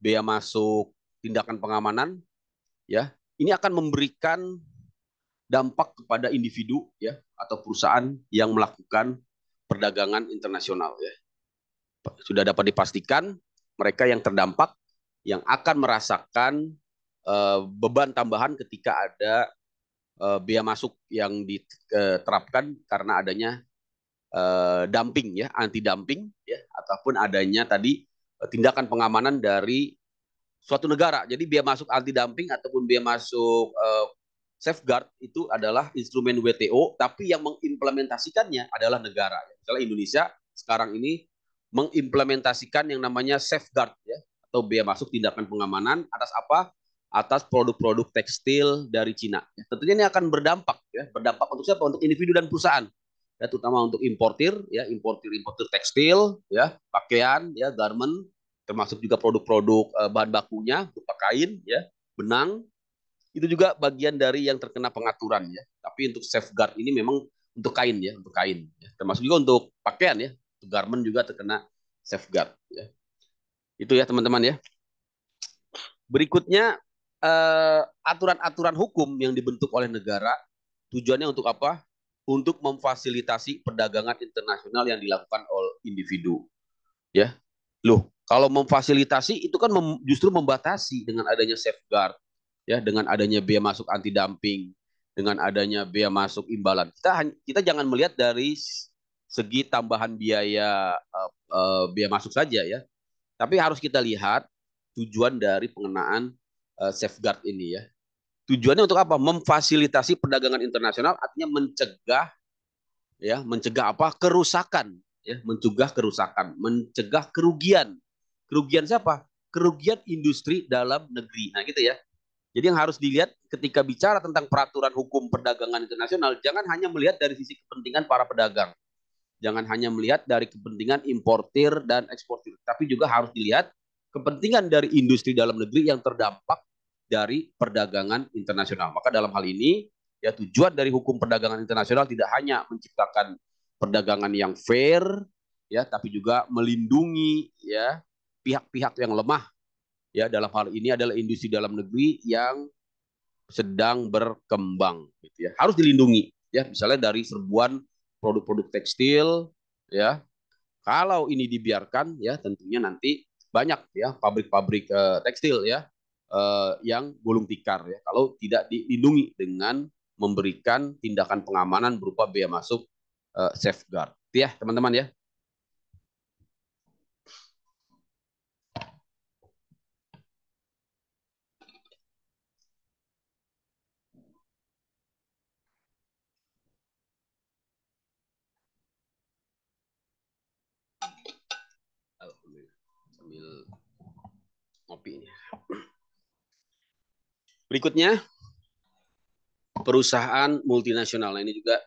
bea masuk tindakan pengamanan ya ini akan memberikan dampak kepada individu ya atau perusahaan yang melakukan perdagangan internasional ya sudah dapat dipastikan mereka yang terdampak yang akan merasakan Eh, beban tambahan ketika ada uh, eh, biaya masuk yang diterapkan eh, karena adanya uh, dumping ya, anti dumping ya ataupun adanya tadi tindakan pengamanan dari suatu negara. Jadi biaya masuk anti dumping ataupun biaya masuk safeguard itu adalah instrumen WTO, tapi yang mengimplementasikannya adalah negara. Misalnya Indonesia sekarang ini mengimplementasikan yang namanya safeguard ya atau biaya masuk tindakan pengamanan atas apa? atas produk-produk tekstil dari Cina. Tentunya ini akan berdampak ya, berdampak untuk siapa? Untuk individu dan perusahaan. Ya, terutama untuk importir ya, importir importir tekstil ya, pakaian ya, garment termasuk juga produk-produk eh, bahan bakunya berupa kain ya, benang. Itu juga bagian dari yang terkena pengaturan ya. Tapi untuk safeguard ini memang untuk kain ya, untuk kain ya. Termasuk juga untuk pakaian ya, untuk garment juga terkena safeguard ya. Itu ya teman-teman ya. Berikutnya Eh, aturan-aturan hukum yang dibentuk oleh negara tujuannya untuk apa? Untuk memfasilitasi perdagangan internasional yang dilakukan oleh individu. Ya. Loh, kalau memfasilitasi itu kan mem justru membatasi dengan adanya safeguard, ya, dengan adanya biaya masuk anti dumping, dengan adanya biaya masuk imbalan. Kita kita jangan melihat dari segi tambahan biaya uh, uh, biaya masuk saja ya. Tapi harus kita lihat tujuan dari pengenaan Eh, safeguard ini ya. Tujuannya untuk apa? Memfasilitasi perdagangan internasional artinya mencegah ya, mencegah apa? kerusakan ya, mencegah kerusakan, mencegah kerugian. Kerugian siapa? Kerugian industri dalam negeri. Nah, gitu ya. Jadi yang harus dilihat ketika bicara tentang peraturan hukum perdagangan internasional, jangan hanya melihat dari sisi kepentingan para pedagang. Jangan hanya melihat dari kepentingan importir dan eksportir, tapi juga harus dilihat kepentingan dari industri dalam negeri yang terdampak dari perdagangan internasional. Maka dalam hal ini ya tujuan dari hukum perdagangan internasional tidak hanya menciptakan perdagangan yang fair ya tapi juga melindungi ya pihak-pihak yang lemah ya dalam hal ini adalah industri dalam negeri yang sedang berkembang gitu ya harus dilindungi ya misalnya dari serbuan produk-produk tekstil ya kalau ini dibiarkan ya tentunya nanti banyak ya pabrik-pabrik uh, tekstil ya uh, yang gulung tikar ya kalau tidak dilindungi dengan memberikan tindakan pengamanan berupa bea masuk uh, safeguard. ya teman-teman ya. Berikutnya, perusahaan multinasional. Nah, ini juga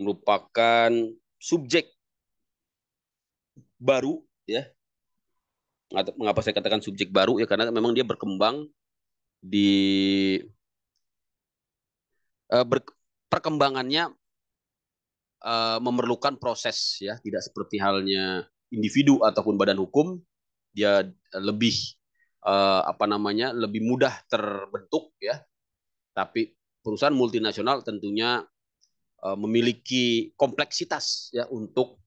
merupakan subjek baru ya. Mengapa saya katakan subjek baru ya karena memang dia berkembang di eh, ber, perkembangannya uh, memerlukan proses ya, tidak seperti halnya individu ataupun badan hukum dia lebih eh, apa namanya lebih mudah terbentuk ya. Tapi perusahaan multinasional tentunya eh, memiliki kompleksitas ya untuk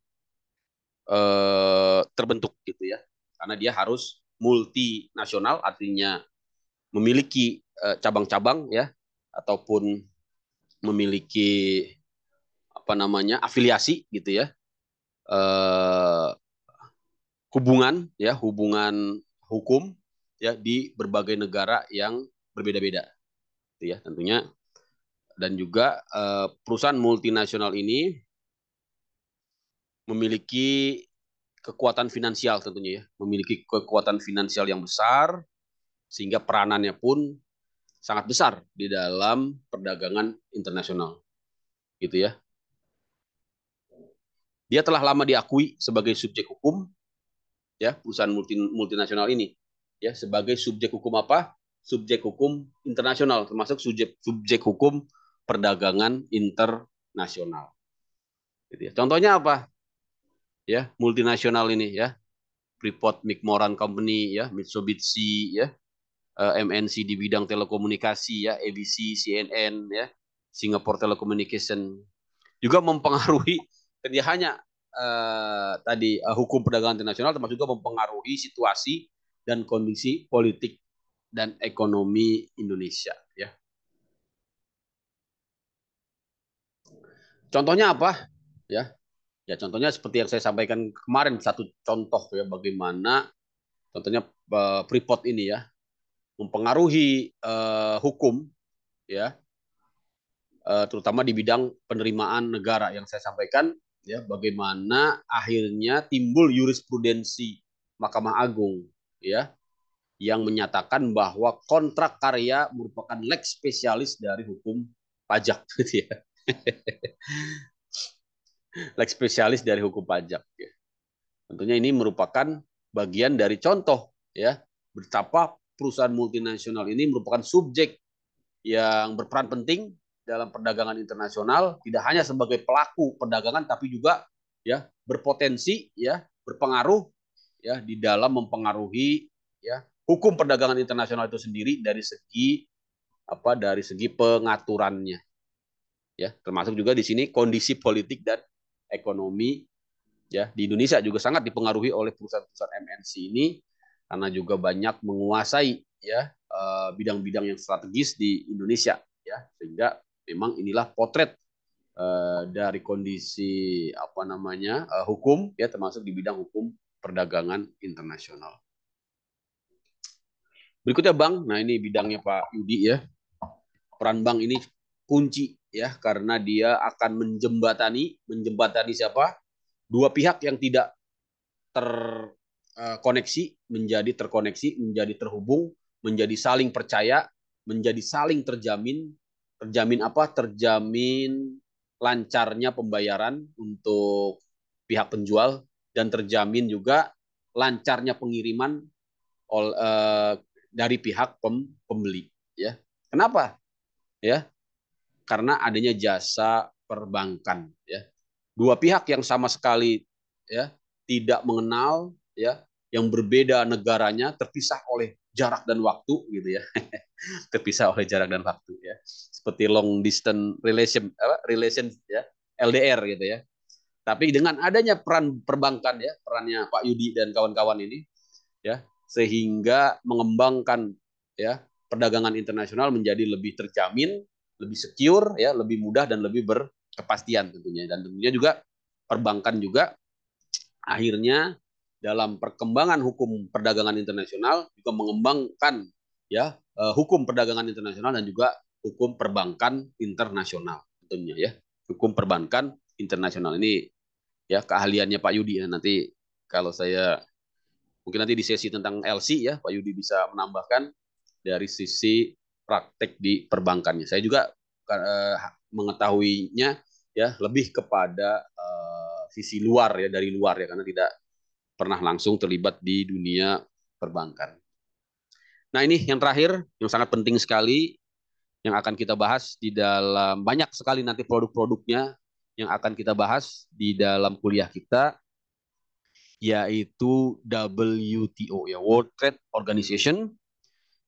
eh, terbentuk gitu ya. Karena dia harus multinasional artinya memiliki eh, cabang-cabang eh, ya ataupun memiliki apa namanya afiliasi gitu ya eh, hubungan ya hubungan hukum ya di berbagai negara yang berbeda-beda. gitu ya tentunya dan juga eh, perusahaan multinasional ini memiliki kekuatan finansial tentunya ya, memiliki kekuatan finansial yang besar sehingga peranannya pun sangat besar di dalam perdagangan internasional. Gitu ya. Dia telah lama diakui sebagai subjek hukum ya perusahaan multi, multinasional ini ya sebagai subjek hukum apa? Subjek hukum internasional termasuk subjek subjek hukum perdagangan internasional. Gitu ya. Contohnya apa? Ya, multinasional ini ya. Freeport McMoran Company ya, Mitsubishi ya, eh, MNC di bidang telekomunikasi ya, ABC, CNN ya, Singapore Telecommunication juga mempengaruhi tidak hanya uh, tadi uh, hukum perdagangan internasional termasuk juga mempengaruhi situasi dan kondisi politik dan ekonomi Indonesia ya. Contohnya apa? Ya. Ya contohnya seperti yang saya sampaikan kemarin satu contoh ya bagaimana contohnya uh, Freeport ini ya mempengaruhi uh, hukum ya uh, terutama di bidang penerimaan negara yang saya sampaikan ya bagaimana akhirnya timbul jurisprudensi Mahkamah Agung ya yang menyatakan bahwa kontrak karya merupakan lex spesialis dari hukum pajak gitu ya. lex spesialis dari hukum pajak ya. Tentunya ini merupakan bagian dari contoh ya betapa perusahaan multinasional ini merupakan subjek yang berperan penting dalam perdagangan internasional tidak hanya sebagai pelaku perdagangan tapi juga ya berpotensi ya berpengaruh ya di dalam mempengaruhi ya hukum perdagangan internasional itu sendiri dari segi apa dari segi pengaturannya ya termasuk juga di sini kondisi politik dan ekonomi ya di Indonesia juga sangat dipengaruhi oleh perusahaan-perusahaan MNC ini karena juga banyak menguasai ya eh, bidang-bidang yang strategis di Indonesia ya sehingga memang inilah potret eh, dari kondisi apa namanya eh, hukum ya termasuk di bidang hukum perdagangan internasional. Berikutnya bank. Nah, ini bidangnya Pak Yudi ya. Peran bank ini kunci ya karena dia akan menjembatani menjembatani siapa? Dua pihak yang tidak terkoneksi eh, menjadi terkoneksi, menjadi terhubung, menjadi saling percaya, menjadi saling terjamin. Terjamin apa? Terjamin lancarnya pembayaran untuk pihak penjual dan terjamin juga lancarnya pengiriman eh, dari pihak pembeli ya kenapa ya karena adanya jasa perbankan ya dua pihak yang sama sekali ya tidak mengenal ya yang berbeda negaranya terpisah oleh jarak dan waktu gitu ya terpisah oleh jarak dan waktu ya seperti long distance relation apa, relation ya LDR gitu ya tapi dengan adanya peran perbankan ya, perannya Pak Yudi dan kawan-kawan ini ya, sehingga mengembangkan ya perdagangan internasional menjadi lebih terjamin, lebih secure ya, lebih mudah dan lebih berkepastian tentunya dan tentunya juga perbankan juga akhirnya dalam perkembangan hukum perdagangan internasional juga mengembangkan ya eh, hukum perdagangan internasional dan juga hukum perbankan internasional tentunya ya hukum perbankan internasional ini ya keahliannya Pak Yudi ya. nanti kalau saya mungkin nanti di sesi tentang LC ya Pak Yudi bisa menambahkan dari sisi praktek di perbankannya. Saya juga uh, mengetahuinya ya lebih kepada uh, sisi luar ya dari luar ya karena tidak pernah langsung terlibat di dunia perbankan. Nah, ini yang terakhir yang sangat penting sekali yang akan kita bahas di dalam banyak sekali nanti produk-produknya yang akan kita bahas di dalam kuliah kita yaitu WTO ya World Trade Organization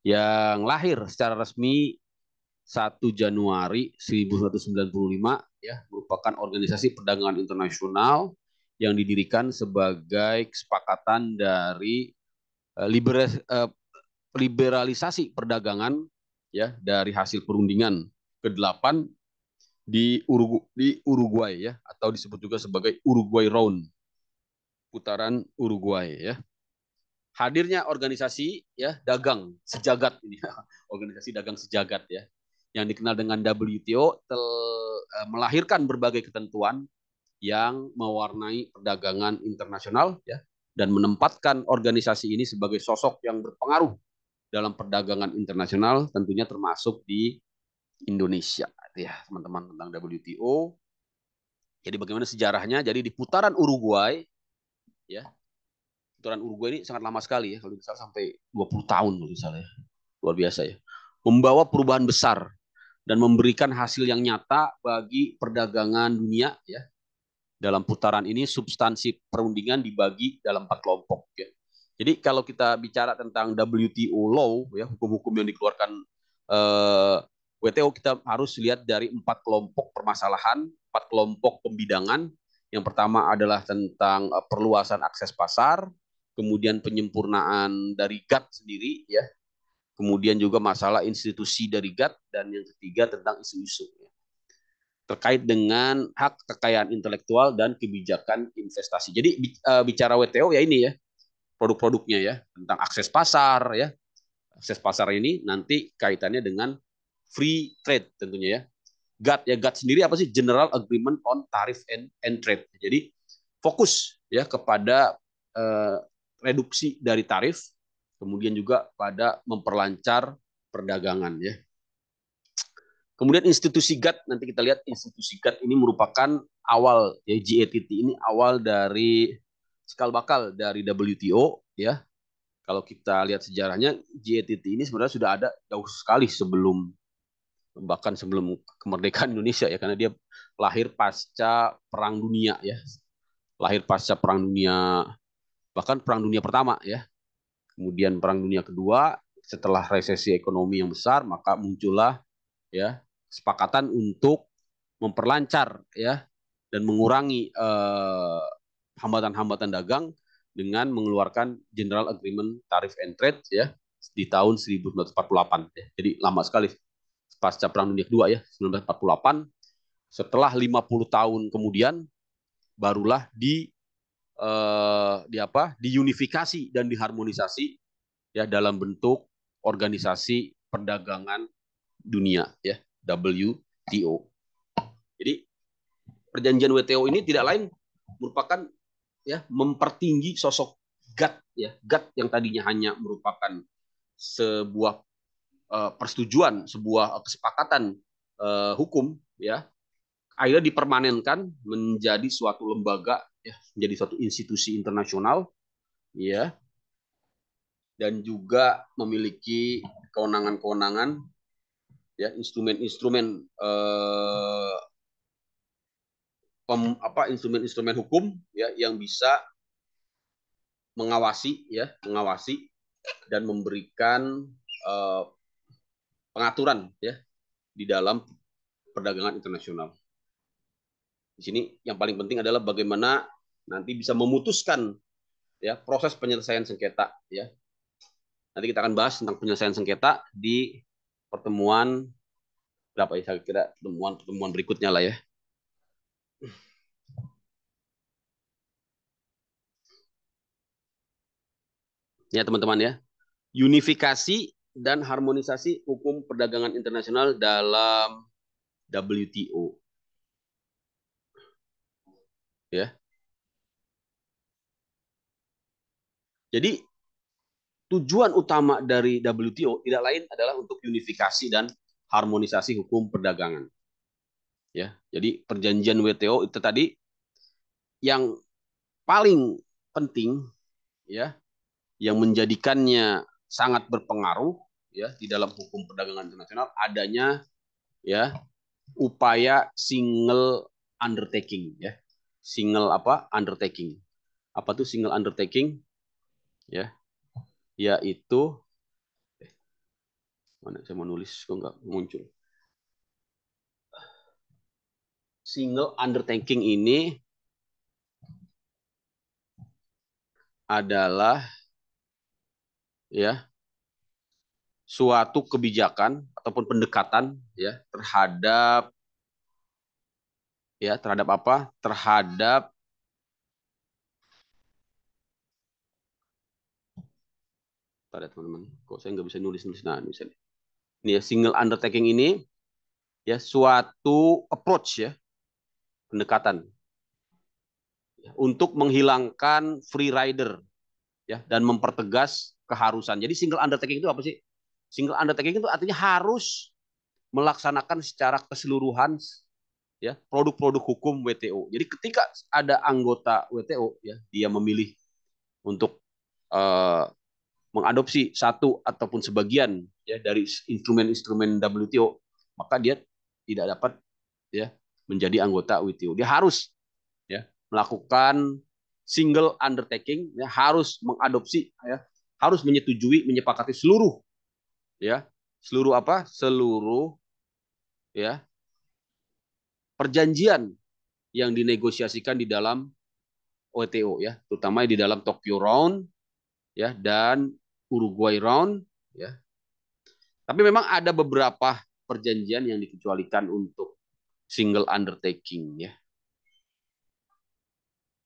yang lahir secara resmi 1 Januari 1995 ya merupakan organisasi perdagangan internasional yang didirikan sebagai kesepakatan dari eh, eh, liberalisasi perdagangan ya dari hasil perundingan ke-8 di Urugu di Uruguay ya atau disebut juga sebagai Uruguay Round putaran Uruguay ya hadirnya organisasi ya dagang sejagat ini organisasi dagang sejagat ya yang dikenal dengan WTO tel, eh, melahirkan berbagai ketentuan yang mewarnai perdagangan internasional ya dan menempatkan organisasi ini sebagai sosok yang berpengaruh dalam perdagangan internasional tentunya termasuk di Indonesia gitu ya teman-teman tentang WTO. Jadi bagaimana sejarahnya? Jadi di putaran Uruguay ya. Putaran Uruguay ini sangat lama sekali ya kalau misalnya sampai 20 tahun misalnya. Luar biasa ya. Membawa perubahan besar dan memberikan hasil yang nyata bagi perdagangan dunia ya. Dalam putaran ini substansi perundingan dibagi dalam empat kelompok ya. Jadi kalau kita bicara tentang WTO law ya hukum-hukum yang dikeluarkan eh, WTO kita harus lihat dari empat kelompok permasalahan, empat kelompok pembidangan. Yang pertama adalah tentang eh, perluasan akses pasar, kemudian penyempurnaan dari GATT sendiri, ya. Kemudian juga masalah institusi dari GATT dan yang ketiga tentang isu-isu ya. terkait dengan hak kekayaan intelektual dan kebijakan investasi. Jadi eh, bicara WTO ya ini ya produk-produknya ya tentang akses pasar ya akses pasar ini nanti kaitannya dengan free trade tentunya ya. GATT ya GATT sendiri apa sih General Agreement on Tariff and, and Trade. Jadi fokus ya kepada eh, reduksi dari tarif, kemudian juga pada memperlancar perdagangan ya. Kemudian institusi GATT nanti kita lihat institusi GATT ini merupakan awal ya GATT ini awal dari cikal bakal dari WTO ya. Kalau kita lihat sejarahnya GATT ini sebenarnya sudah ada jauh sekali sebelum bahkan sebelum kemerdekaan Indonesia ya karena dia lahir pasca perang dunia ya lahir pasca perang dunia bahkan perang dunia pertama ya kemudian perang dunia kedua setelah resesi ekonomi yang besar maka muncullah ya kesepakatan untuk memperlancar ya dan mengurangi eh, hambatan-hambatan eh, dagang dengan mengeluarkan General Agreement Tariff and Trade ya di tahun 1948 ya. Jadi lama sekali pasca Perang Dunia Kedua ya 1948 setelah 50 tahun kemudian barulah di eh, di apa diunifikasi dan diharmonisasi ya dalam bentuk organisasi perdagangan dunia ya WTO. Jadi perjanjian WTO ini tidak lain merupakan ya mempertinggi sosok GATT ya GATT yang tadinya hanya merupakan sebuah Eh, persetujuan sebuah eh, kesepakatan uh, hukum ya akhirnya dipermanenkan menjadi suatu lembaga ya menjadi suatu institusi internasional ya dan juga memiliki kewenangan-kewenangan ya instrumen-instrumen eh, apa instrumen-instrumen hukum ya yang bisa mengawasi ya mengawasi dan memberikan eh, pengaturan ya di dalam perdagangan internasional. Di sini yang paling penting adalah bagaimana nanti bisa memutuskan ya proses penyelesaian sengketa ya. Nanti kita akan bahas tentang penyelesaian sengketa di pertemuan berapa ya saya kira pertemuan pertemuan berikutnya lah ya. Ya teman-teman ya. Unifikasi dan harmonisasi hukum perdagangan internasional dalam WTO. Ya. Jadi tujuan utama dari WTO tidak lain adalah untuk unifikasi dan harmonisasi hukum perdagangan. Ya, jadi perjanjian WTO itu tadi yang paling penting ya yang menjadikannya sangat berpengaruh ya di dalam hukum perdagangan internasional adanya ya upaya single undertaking ya. Single apa? undertaking. Apa tuh single undertaking? Ya. Yaitu eh, mana saya mau kok nggak muncul single undertaking ini adalah ya suatu kebijakan ataupun pendekatan ya terhadap ya terhadap apa? Terhadap Tadi ya, teman-teman, kok saya nggak bisa nulis-nulis nah ini misalnya. Ini ya single undertaking ini ya suatu approach ya pendekatan ya, untuk menghilangkan free rider ya dan mempertegas keharusan. Jadi single undertaking itu apa sih? Single undertaking itu artinya harus melaksanakan secara keseluruhan ya produk-produk hukum WTO. Jadi ketika ada anggota WTO ya dia memilih untuk uh, mengadopsi satu ataupun sebagian ya dari instrumen-instrumen WTO, maka dia tidak dapat ya menjadi anggota WTO. Dia harus ya melakukan single undertaking ya harus mengadopsi ya harus menyetujui menyepakati seluruh ya seluruh apa seluruh ya perjanjian yang dinegosiasikan di dalam WTO ya terutama di dalam Tokyo Round ya dan Uruguay Round ya tapi memang ada beberapa perjanjian yang dikecualikan untuk single undertaking ya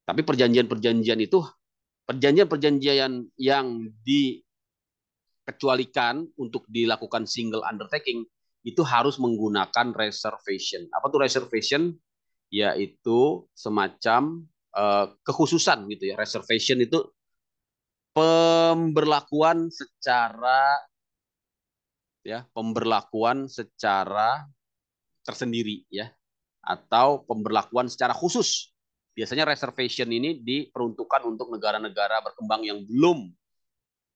tapi perjanjian-perjanjian itu perjanjian-perjanjian yang di kecualikan untuk dilakukan single undertaking itu harus menggunakan reservation. Apa tuh reservation? Yaitu semacam uh, kekhususan gitu ya. Reservation itu pemberlakuan secara ya, pemberlakuan secara tersendiri ya atau pemberlakuan secara khusus. Biasanya reservation ini diperuntukkan untuk negara-negara berkembang yang belum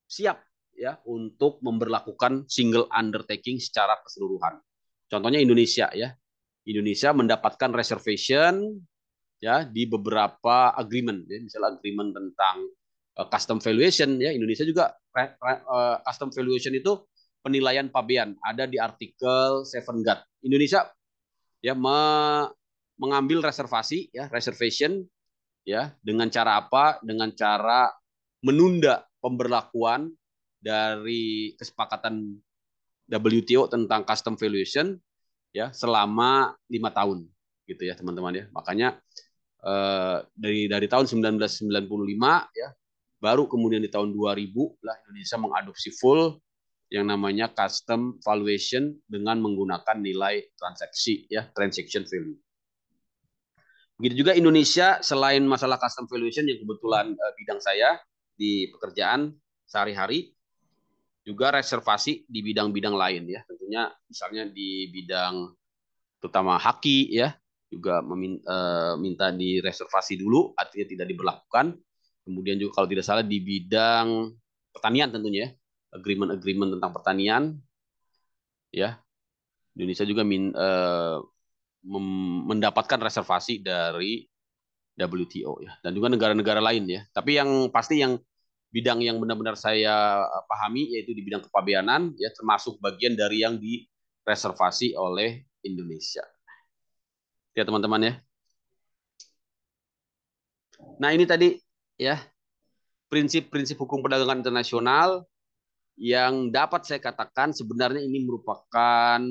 siap ya untuk memberlakukan single undertaking secara keseluruhan. Contohnya Indonesia ya. Indonesia mendapatkan reservation ya di beberapa agreement ya misalnya agreement tentang uh, custom valuation ya Indonesia juga re, re, uh, custom valuation itu penilaian pabean ada di artikel Seven guard. Indonesia ya me, mengambil reservasi ya reservation ya dengan cara apa? Dengan cara menunda pemberlakuan dari kesepakatan WTO tentang custom valuation ya selama lima tahun gitu ya teman-teman ya makanya eh, dari dari tahun 1995 ya baru kemudian di tahun 2000 lah Indonesia mengadopsi full yang namanya custom valuation dengan menggunakan nilai transaksi ya transaction value. Begitu juga Indonesia selain masalah custom valuation yang kebetulan eh, bidang saya di pekerjaan sehari-hari juga reservasi di bidang-bidang lain ya tentunya misalnya di bidang terutama haki ya juga meminta, uh, eh, minta direservasi dulu artinya tidak diberlakukan kemudian juga kalau tidak salah di bidang pertanian tentunya ya agreement-agreement tentang pertanian ya Indonesia juga min, uh, mendapatkan reservasi dari WTO ya dan juga negara-negara lain ya tapi yang pasti yang bidang yang benar-benar saya eh, pahami yaitu di bidang kepabeanan ya termasuk bagian dari yang direservasi oleh Indonesia. Ya teman-teman ya. Nah ini tadi ya prinsip-prinsip hukum perdagangan internasional yang dapat saya katakan sebenarnya ini merupakan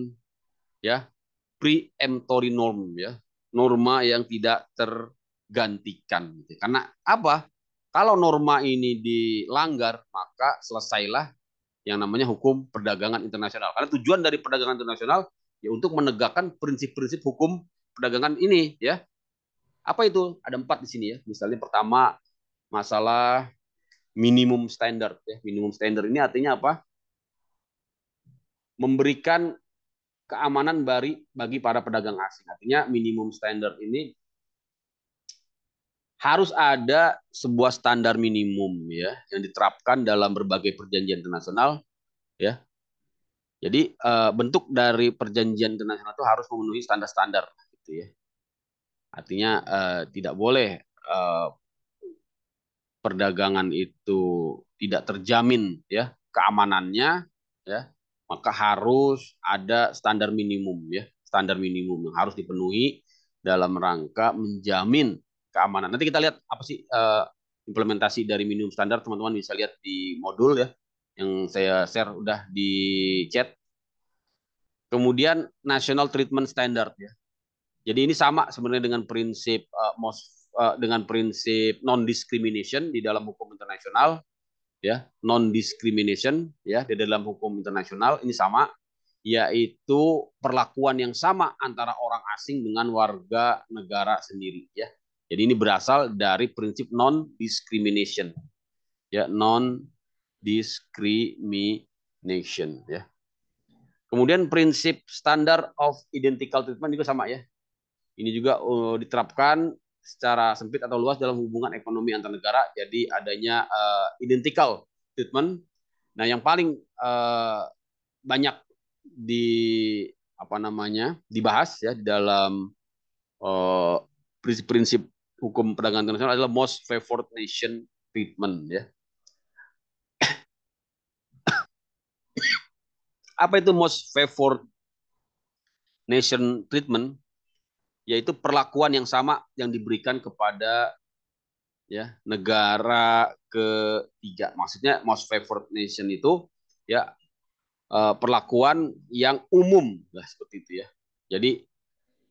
ya preemptory norm ya norma yang tidak tergantikan gitu ya. karena apa kalau norma ini dilanggar, maka selesailah yang namanya hukum perdagangan internasional. Karena tujuan dari perdagangan internasional ya untuk menegakkan prinsip-prinsip hukum perdagangan ini, ya. Apa itu? Ada empat di sini ya. Misalnya pertama masalah minimum standar. Ya. Minimum standar ini artinya apa? Memberikan keamanan bagi para pedagang asing. Artinya minimum standar ini harus ada sebuah standar minimum ya yang diterapkan dalam berbagai perjanjian internasional ya. Jadi eh, bentuk dari perjanjian internasional itu harus memenuhi standar-standar gitu ya. Artinya eh, tidak boleh eh, perdagangan itu tidak terjamin ya keamanannya ya, maka harus ada standar minimum ya, standar minimum yang harus dipenuhi dalam rangka menjamin keamanan. Nanti kita lihat apa sih uh, implementasi dari minimum standar teman-teman bisa lihat di modul ya yang saya share udah di chat. Kemudian National Treatment Standard ya. Jadi ini sama sebenarnya dengan prinsip uh, most, uh, dengan prinsip non discrimination di dalam hukum internasional ya, non discrimination ya di dalam hukum internasional ini sama yaitu perlakuan yang sama antara orang asing dengan warga negara sendiri ya jadi ini berasal dari prinsip non discrimination. Ya, non discrimination ya. Kemudian prinsip standar of identical treatment juga sama ya. Ini juga uh, diterapkan secara sempit atau luas dalam hubungan ekonomi antar negara. Jadi adanya uh, identical treatment. Nah, yang paling uh, banyak di apa namanya dibahas ya di dalam uh, prinsip -prinsip hukum perdagangan internasional adalah most favored nation treatment ya. Apa itu most favored nation treatment? Yaitu perlakuan yang sama yang diberikan kepada ya negara ketiga. Maksudnya most favored nation itu ya eh, perlakuan yang umum lah seperti itu ya. Jadi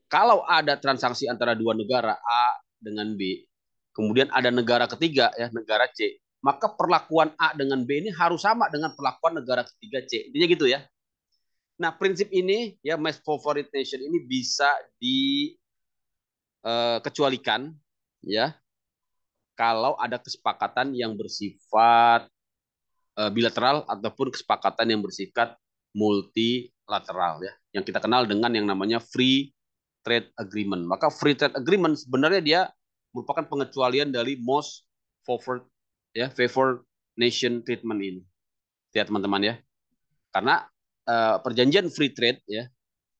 kalau ada transaksi antara dua negara A dengan B, kemudian ada negara ketiga ya negara C, maka perlakuan A dengan B ini harus sama dengan perlakuan negara ketiga C. Intinya gitu ya. Nah prinsip ini ya mass favorite nation ini bisa dikecualikan eh, uh, ya kalau ada kesepakatan yang bersifat eh, bilateral ataupun kesepakatan yang bersifat multilateral ya yang kita kenal dengan yang namanya free Trade Agreement. Maka Free Trade Agreement sebenarnya dia merupakan pengecualian dari most favored ya favored nation treatment ini. Ya teman-teman ya. Karena uh, perjanjian free trade ya,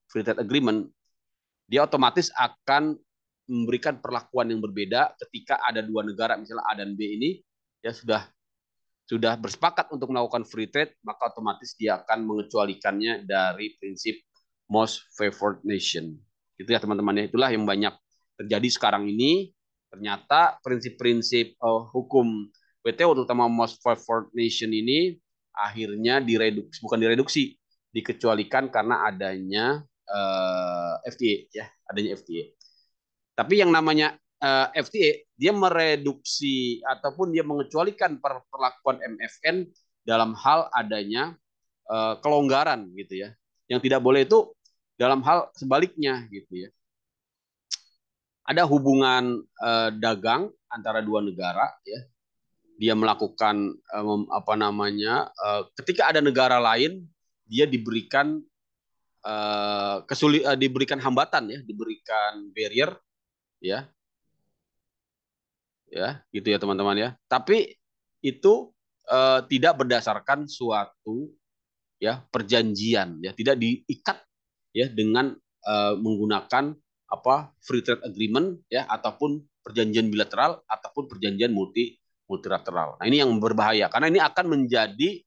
free trade agreement dia otomatis akan memberikan perlakuan yang berbeda ketika ada dua negara misalnya A dan B ini ya sudah sudah bersepakat untuk melakukan free trade maka otomatis dia akan mengecualikannya dari prinsip most favored nation. Itu ya teman-teman ya, itulah yang banyak terjadi sekarang ini. Ternyata prinsip-prinsip uh, hukum WTO terutama Most Favored Nation ini akhirnya direduksi bukan direduksi, dikecualikan karena adanya uh, eh, FTA ya, adanya FTA. Tapi yang namanya uh, eh, FTA dia mereduksi ataupun dia mengecualikan perlakuan MFN dalam hal adanya uh, kelonggaran gitu ya. Yang tidak boleh itu dalam hal sebaliknya gitu ya ada hubungan eh, dagang antara dua negara ya dia melakukan eh, apa namanya eh, ketika ada negara lain dia diberikan eh, kesulit eh, diberikan hambatan ya diberikan barrier ya ya gitu ya teman-teman ya tapi itu eh, tidak berdasarkan suatu ya perjanjian ya tidak diikat ya dengan uh, menggunakan apa free trade agreement ya ataupun perjanjian bilateral ataupun perjanjian multi multilateral. Nah, ini yang berbahaya karena ini akan menjadi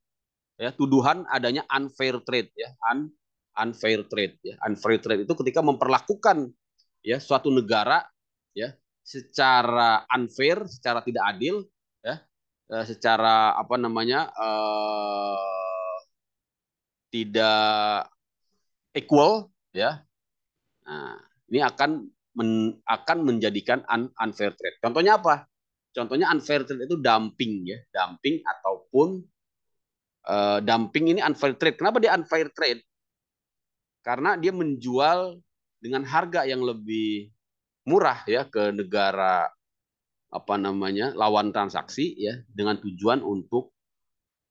ya tuduhan adanya unfair trade ya, un, unfair trade ya. Unfair trade itu ketika memperlakukan ya suatu negara ya secara unfair, secara tidak adil ya, eh, secara apa namanya eh, tidak equal ya nah, ini akan men, akan menjadikan un, unfair trade contohnya apa contohnya unfair trade itu dumping ya dumping ataupun uh, dumping ini unfair trade kenapa dia unfair trade karena dia menjual dengan harga yang lebih murah ya ke negara apa namanya lawan transaksi ya dengan tujuan untuk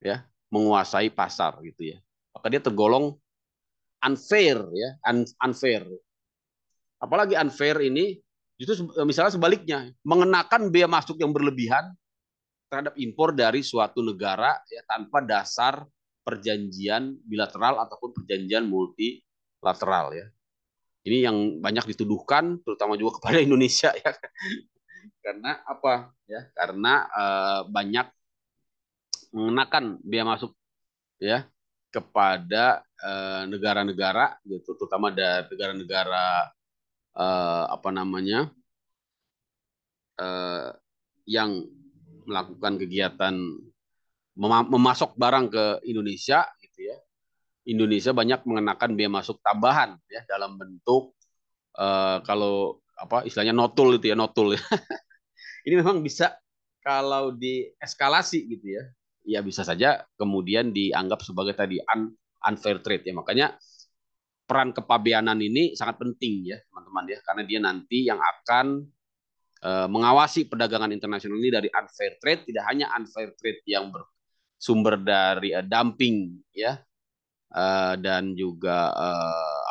ya menguasai pasar gitu ya maka dia tergolong unfair ya unfair apalagi unfair ini itu eh, misalnya sebaliknya mengenakan biaya masuk yang berlebihan terhadap impor dari suatu negara ya tanpa dasar perjanjian bilateral ataupun perjanjian multilateral ya ini yang banyak dituduhkan terutama juga kepada Indonesia ya karena apa ya karena uh, banyak mengenakan biaya masuk ya kepada eh, negara-negara uh, gitu terutama dari negara-negara uh, apa namanya uh, yang melakukan kegiatan mem memasok barang ke Indonesia gitu ya Indonesia banyak mengenakan biaya masuk tambahan ya dalam bentuk uh, kalau apa istilahnya notul itu ya notul ya. ini memang bisa kalau di eskalasi gitu ya ya bisa saja kemudian dianggap sebagai tadi un, unfair trade ya makanya peran kepabeanan ini sangat penting ya teman-teman ya karena dia nanti yang akan e, mengawasi perdagangan internasional ini dari unfair trade tidak hanya unfair trade yang bersumber dari e, dumping ya e, dan juga e,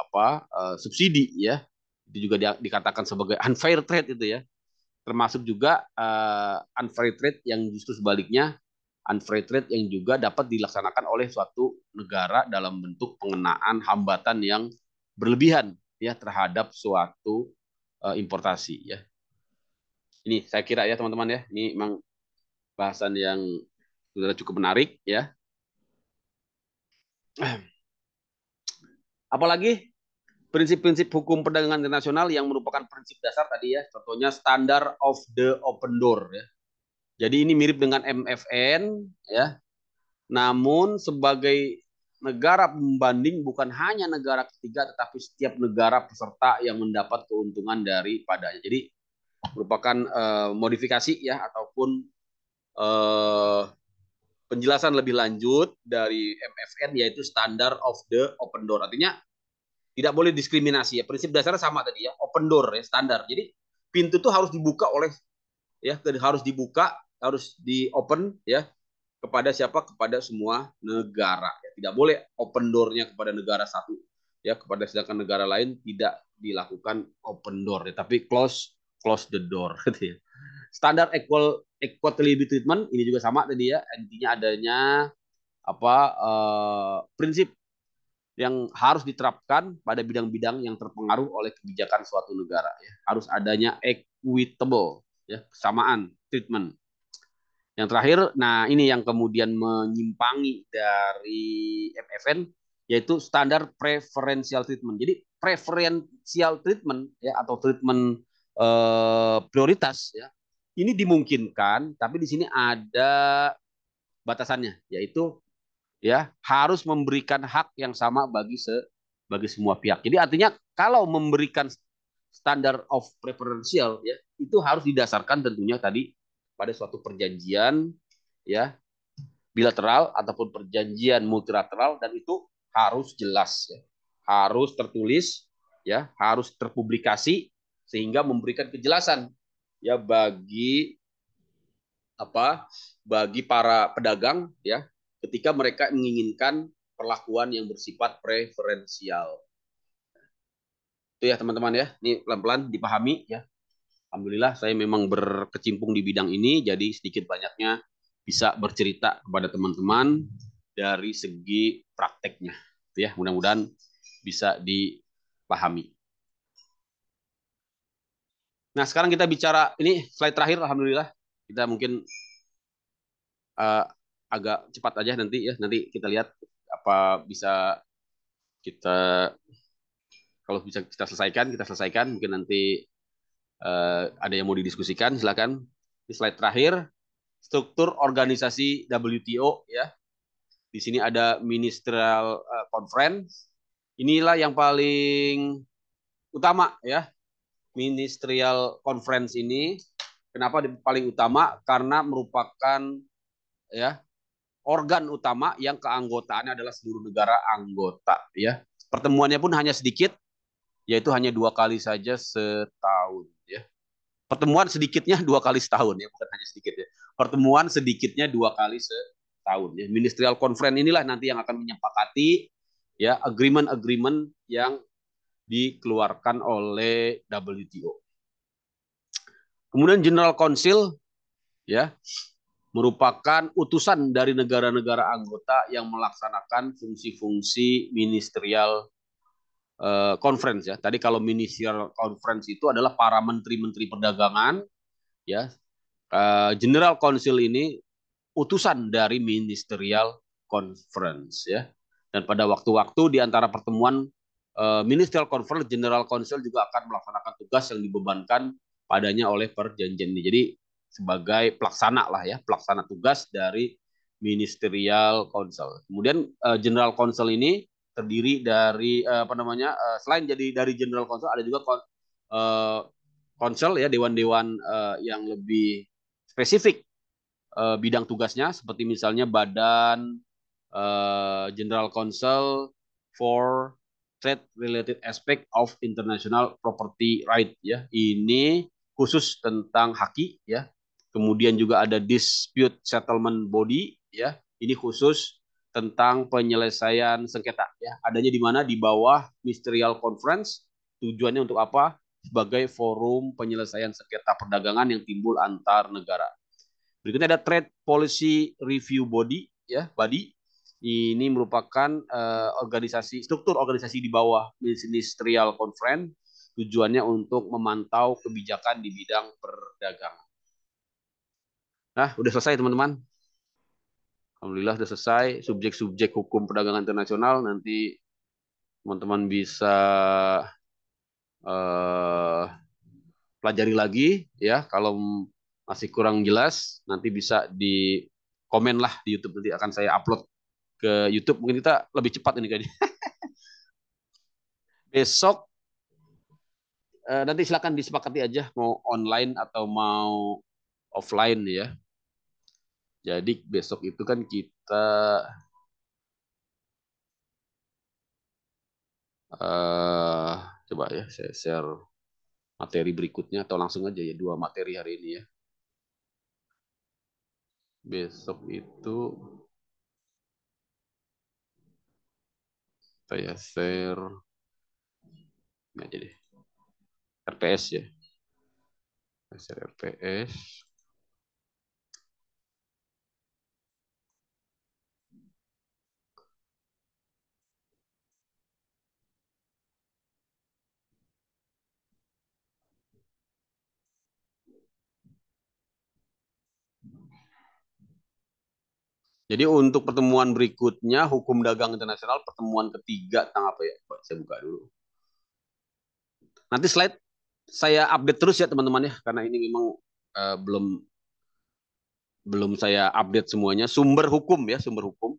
apa e, subsidi ya itu juga di, dikatakan sebagai unfair trade itu ya termasuk juga uh, unfair trade yang justru sebaliknya unfair trade yang juga dapat dilaksanakan oleh suatu negara dalam bentuk pengenaan hambatan yang berlebihan ya terhadap suatu uh, importasi ya. Ini saya kira ya teman-teman ya, ini memang bahasan yang sudah cukup menarik ya. Apalagi prinsip-prinsip hukum perdagangan internasional yang merupakan prinsip dasar tadi ya, contohnya standar of the open door ya jadi ini mirip dengan MFN ya. Namun sebagai negara pembanding bukan hanya negara ketiga tetapi setiap negara peserta yang mendapat keuntungan dari Jadi merupakan uh, modifikasi ya ataupun uh, penjelasan lebih lanjut dari MFN yaitu standar of the open door. Artinya tidak boleh diskriminasi ya. Prinsip dasarnya sama tadi ya, open door ya standar. Jadi pintu itu harus dibuka oleh ya harus dibuka harus di open ya kepada siapa kepada semua negara ya, tidak boleh open door-nya kepada negara satu ya kepada sedangkan negara lain tidak dilakukan open door ya tapi close close the door gitu ya standar equal equitable treatment ini juga sama tadi ya intinya adanya apa eh, prinsip yang harus diterapkan pada bidang-bidang yang terpengaruh oleh kebijakan suatu negara ya harus adanya equitable ya kesamaan treatment yang terakhir, nah ini yang kemudian menyimpangi dari MFN yaitu standar preferential treatment. Jadi preferential treatment ya atau treatment eh, prioritas ya. Ini dimungkinkan, tapi di sini ada batasannya, yaitu ya harus memberikan hak yang sama bagi se bagi semua pihak. Jadi artinya kalau memberikan standar of preferential ya itu harus didasarkan tentunya tadi pada suatu perjanjian ya bilateral ataupun perjanjian multilateral dan itu harus jelas ya. harus tertulis ya harus terpublikasi sehingga memberikan kejelasan ya bagi apa bagi para pedagang ya ketika mereka menginginkan perlakuan yang bersifat preferensial itu ya teman-teman ya ini pelan-pelan dipahami ya alhamdulillah saya memang berkecimpung di bidang ini jadi sedikit banyaknya bisa bercerita kepada teman-teman dari segi prakteknya gitu ya mudah-mudahan bisa dipahami nah sekarang kita bicara ini slide terakhir alhamdulillah kita mungkin uh, agak cepat aja nanti ya nanti kita lihat apa bisa kita kalau bisa kita selesaikan kita selesaikan mungkin nanti uh, ada yang mau didiskusikan silakan di slide terakhir struktur organisasi WTO ya di sini ada ministerial uh, conference inilah yang paling utama ya ministerial conference ini kenapa paling utama karena merupakan ya organ utama yang keanggotaannya adalah seluruh negara anggota ya pertemuannya pun hanya sedikit yaitu hanya dua kali saja setahun ya. Pertemuan sedikitnya dua kali setahun ya, bukan hanya sedikit ya. Pertemuan sedikitnya dua kali setahun ya. Ministerial Conference inilah nanti yang akan menyepakati ya agreement-agreement yang dikeluarkan oleh WTO. Kemudian General Council ya merupakan utusan dari negara-negara anggota yang melaksanakan fungsi-fungsi ministerial Eh, conference ya. Tadi kalau ministerial conference itu adalah para menteri-menteri perdagangan ya. Eh, general Council ini utusan dari ministerial conference ya. Dan pada waktu-waktu di antara pertemuan eh, ministerial conference General Council juga akan melaksanakan tugas yang dibebankan padanya oleh perjanjian ini. Jadi sebagai pelaksana lah ya, pelaksana tugas dari ministerial council. Kemudian general council ini terdiri dari uh, apa namanya uh, selain jadi dari general council ada juga kon, uh, eh, council ya dewan-dewan uh, yang lebih spesifik uh, bidang tugasnya seperti misalnya badan uh, general council for trade related aspect of international property right ya ini khusus tentang haki ya kemudian juga ada dispute settlement body ya ini khusus tentang penyelesaian sengketa ya adanya di mana di bawah ministerial conference tujuannya untuk apa sebagai forum penyelesaian sengketa perdagangan yang timbul antar negara berikutnya ada trade policy review body ya body ini merupakan uh, organisasi struktur organisasi di bawah ministerial conference tujuannya untuk memantau kebijakan di bidang perdagangan. Nah, udah selesai teman-teman. Alhamdulillah sudah selesai subjek-subjek hukum perdagangan internasional nanti teman-teman bisa uh, pelajari lagi ya kalau masih kurang jelas nanti bisa di komen lah di YouTube nanti akan saya upload ke YouTube mungkin kita lebih cepat ini kayaknya besok uh, nanti silakan disepakati aja mau online atau mau offline ya jadi besok itu kan kita uh, coba ya saya share materi berikutnya atau langsung aja ya dua materi hari ini ya. Besok itu saya share nggak jadi RPS ya. Saya share RPS. Jadi untuk pertemuan berikutnya hukum dagang internasional pertemuan ketiga tentang apa ya? Coba saya buka dulu. Nanti slide saya update terus ya teman-teman ya karena ini memang uh, belum belum saya update semuanya. Sumber hukum ya, sumber hukum.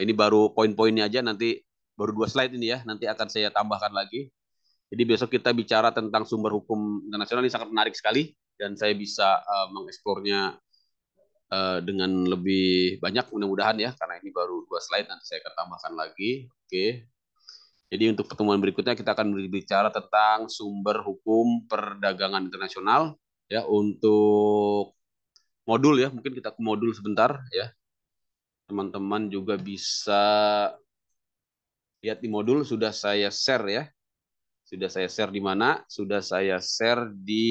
Ini baru poin-poinnya aja nanti baru dua slide ini ya. Nanti akan saya tambahkan lagi. Jadi besok kita bicara tentang sumber hukum internasional ini sangat menarik sekali dan saya bisa uh, mengeksplornya Eh, dengan lebih banyak mudah-mudahan ya karena ini baru dua slide nanti saya akan tambahkan lagi oke jadi untuk pertemuan berikutnya kita akan berbicara tentang sumber hukum perdagangan internasional ya untuk modul ya mungkin kita ke modul sebentar ya teman-teman juga bisa lihat di modul sudah saya share ya sudah saya share di mana sudah saya share di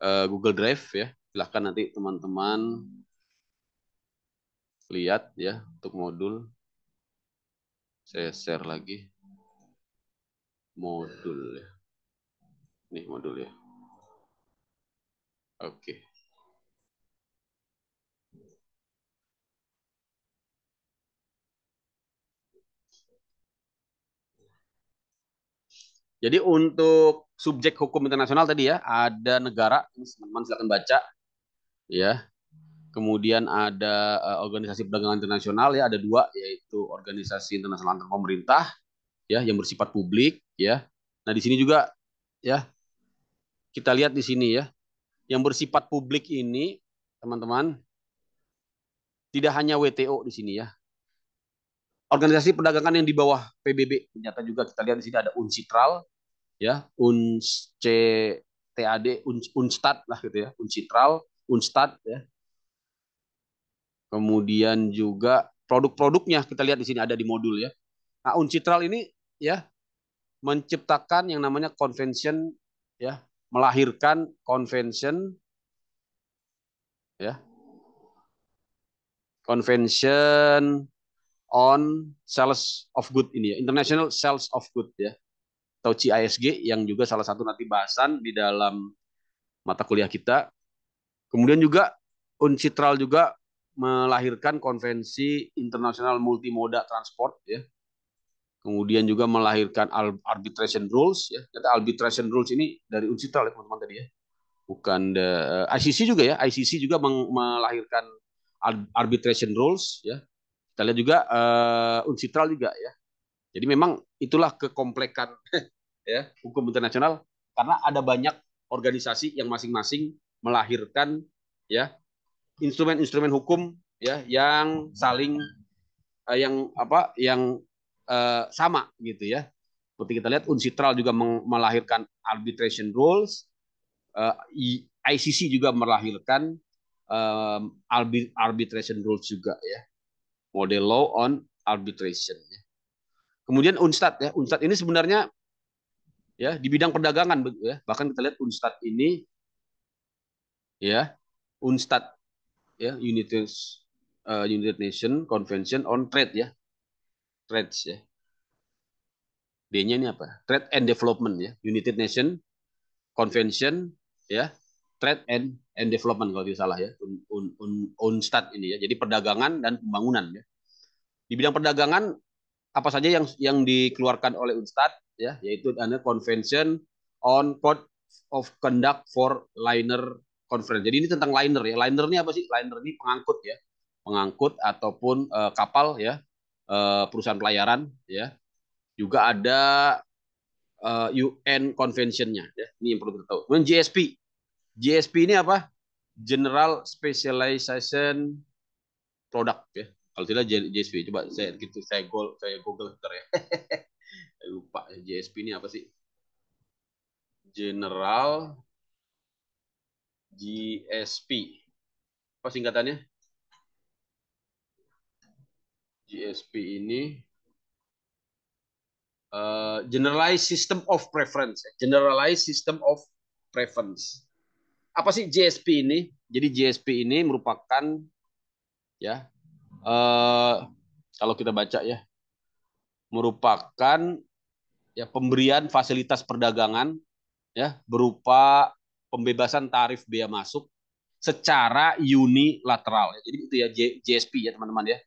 uh, Google Drive ya Silahkan nanti teman-teman lihat ya untuk modul. Saya share lagi. Modul ya. ini modul ya. Oke. Okay. Jadi untuk subjek hukum internasional tadi ya, ada negara, teman-teman silahkan baca ya. Kemudian ada uh, organisasi perdagangan internasional ya ada dua yaitu organisasi internasional antar pemerintah ya yang bersifat publik ya. Nah di sini juga ya kita lihat di sini ya yang bersifat publik ini teman-teman tidak hanya WTO di sini ya. Organisasi perdagangan yang di bawah PBB ternyata juga kita lihat di sini ada Uncitral ya, Unctad, UNSTAT lah gitu ya, Uncitral, Unstad ya. Kemudian juga produk-produknya kita lihat di sini ada di modul ya. Nah, Uncitral ini ya menciptakan yang namanya convention ya, melahirkan convention ya. Convention on sales of good ini ya, international sales of good ya. Atau CISG yang juga salah satu nanti bahasan di dalam mata kuliah kita Kemudian juga Uncitral juga melahirkan konvensi internasional multimoda transport ya. Kemudian juga melahirkan arbitration rules ya. Ternyata arbitration rules ini dari Uncitral ya teman-teman tadi ya. Bukan the, eh, ICC juga ya. ICC juga melahirkan arbitration rules ya. Kita lihat juga uh, Uncitral juga ya. Jadi memang itulah kekomplekan ya hukum internasional karena ada banyak organisasi yang masing-masing melahirkan ya instrumen-instrumen hukum ya yang saling uh, yang apa yang uh, sama gitu ya. Seperti kita lihat UNCITRAL juga melahirkan arbitration rules, uh, eh, ICC juga melahirkan um, arbitration rules juga ya. Model law on arbitration. Ya. Kemudian UNSTAT ya. UNSTAT ini sebenarnya ya di bidang perdagangan ya. Bahkan kita lihat UNSTAT ini ya Unstat, ya United uh, United Nation Convention on Trade ya Trades ya D-nya ini apa Trade and Development ya United Nation Convention ya Trade and and Development kalau tidak salah ya un, un, un, Unstad ini ya jadi perdagangan dan pembangunan ya di bidang perdagangan apa saja yang yang dikeluarkan oleh Unstat, ya yaitu ada Convention on Code of Conduct for Liner conference. Jadi ini tentang liner ya. Liner ini apa sih? Liner ini pengangkut ya, pengangkut ataupun uh, kapal ya, uh, perusahaan pelayaran ya. Juga ada uh, eh, UN Convention-nya ya. Ini yang perlu kita tahu. Kemudian GSP. GSP ini apa? General Specialization Product ya. Kalau tidak GSP coba saya gitu saya saya Google ntar ya. saya lupa ya, GSP ini apa sih? General GSP. Apa singkatannya? GSP ini uh, generalized system of preference, ya. generalized system of preference. Apa sih GSP ini? Jadi GSP ini merupakan ya uh, kalau kita baca ya merupakan ya pemberian fasilitas perdagangan ya berupa pembebasan tarif bea masuk secara unilateral. Ya, jadi itu ya JSP ya teman-teman ya.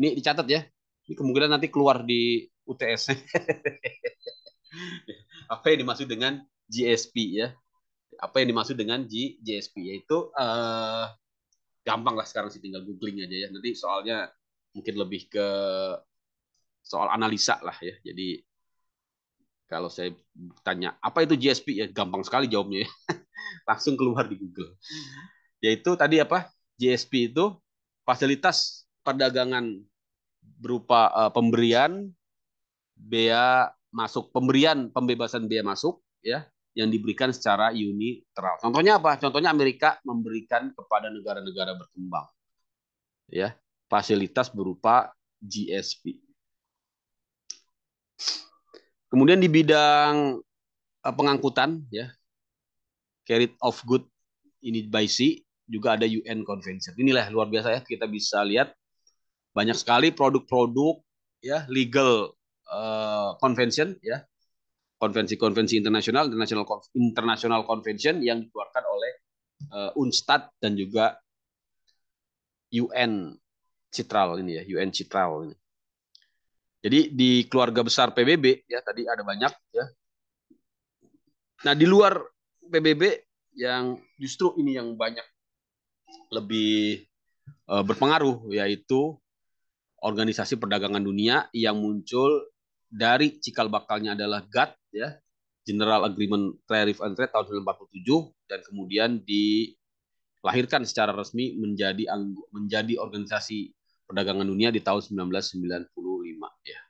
Ini dicatat ya. Ini kemungkinan nanti keluar di UTS. Apa yang dimaksud dengan GSP ya? Apa yang dimaksud dengan G, GSP yaitu uh, gampang lah sekarang sih tinggal googling aja ya. Nanti soalnya mungkin lebih ke soal analisa lah ya. Jadi kalau saya tanya apa itu GSP ya gampang sekali jawabnya ya. langsung keluar di Google. Hmm. Yaitu tadi apa? JSP itu fasilitas perdagangan berupa uh, pemberian bea masuk, pemberian pembebasan bea masuk ya yang diberikan secara unilateral. Contohnya apa? Contohnya Amerika memberikan kepada negara-negara berkembang ya fasilitas berupa GSP. Kemudian di bidang eh, pengangkutan ya carried of good ini by sea juga ada UN Convention. Inilah luar biasa ya kita bisa lihat banyak sekali produk-produk ya legal uh, convention ya konvensi-konvensi internasional international international convention yang dikeluarkan oleh uh, UNSTAD dan juga UN Citral ini ya UN Citral ini. Jadi di keluarga besar PBB ya tadi ada banyak ya. Nah di luar PBB yang justru ini yang banyak lebih uh, berpengaruh yaitu organisasi perdagangan dunia yang muncul dari cikal bakalnya adalah GATT ya General Agreement Tariff and Trade tahun 1947 dan kemudian dilahirkan secara resmi menjadi menjadi organisasi perdagangan dunia di tahun 1995 ya.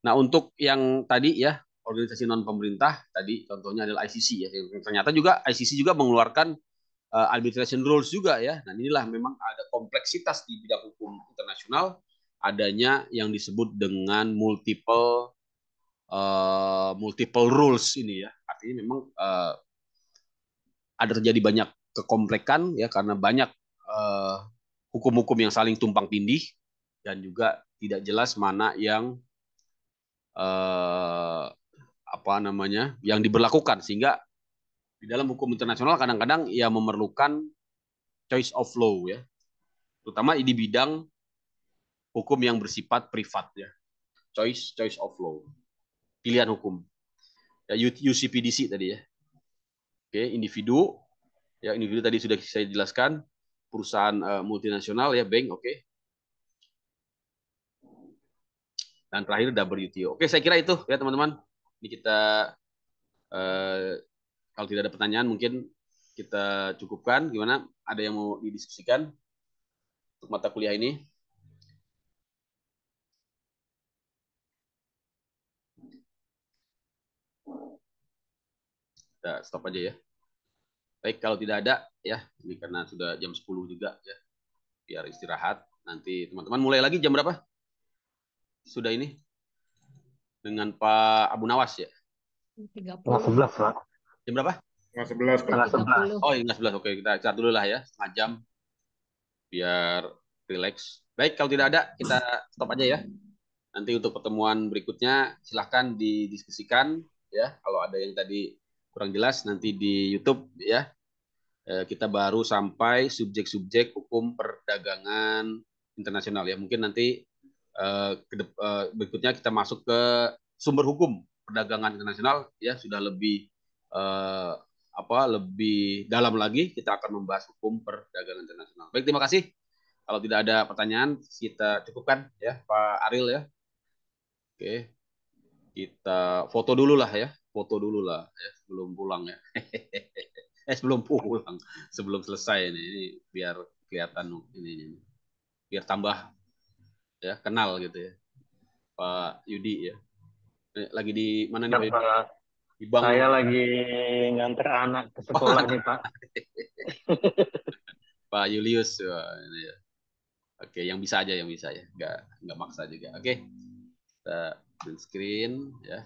Nah, untuk yang tadi ya organisasi non pemerintah tadi contohnya adalah ICC ya. Ternyata juga ICC juga mengeluarkan uh, arbitration rules juga ya. Nah inilah memang ada kompleksitas di bidang hukum internasional adanya yang disebut dengan multiple uh, multiple rules ini ya. Artinya memang uh, ada terjadi banyak kekomplekan ya karena banyak hukum-hukum uh, yang saling tumpang tindih dan juga tidak jelas mana yang uh, apa namanya yang diberlakukan sehingga di dalam hukum internasional kadang-kadang ya memerlukan choice of law ya terutama di bidang hukum yang bersifat privat ya choice choice of law pilihan hukum ya UCPDC tadi ya oke individu ya individu tadi sudah saya jelaskan perusahaan uh, multinasional ya bank oke dan terakhir WTO oke saya kira itu ya teman-teman ini kita eh, kalau tidak ada pertanyaan mungkin kita cukupkan. Gimana? Ada yang mau didiskusikan untuk mata kuliah ini? Kita stop aja ya. Baik, kalau tidak ada ya, ini karena sudah jam 10 juga ya. Biar istirahat. Nanti teman-teman mulai lagi jam berapa? Sudah ini? dengan Pak Abu Nawas ya? sebelas, Pak. Jam berapa? Setengah sebelas, Pak. Setengah Oh, setengah sebelas. Oke, kita cari dulu lah ya, setengah jam. Biar relax. Baik, kalau tidak ada, kita stop aja ya. Nanti untuk pertemuan berikutnya, silahkan didiskusikan. ya. Kalau ada yang tadi kurang jelas, nanti di YouTube ya. Eh, kita baru sampai subjek-subjek hukum perdagangan internasional ya. Mungkin nanti uh, uh, berikutnya kita masuk ke sumber hukum perdagangan internasional ya sudah lebih uh, apa lebih dalam lagi kita akan membahas hukum perdagangan internasional. Baik, terima kasih. Kalau tidak ada pertanyaan kita cukupkan ya Pak Aril ya. Oke. Kita foto dulu lah ya, foto dulu lah ya sebelum pulang ya. eh sebelum pulang, sebelum selesai ini, ini biar kelihatan ini, ini biar tambah ya kenal gitu ya Pak Yudi ya eh, lagi di mana nih Pak Yudi? Di bank. Saya lagi nganter anak ke sekolah nih Pak. Pak Julius ya. Oke, yang bisa aja yang bisa ya. Enggak enggak maksa juga. Oke. Kita screen ya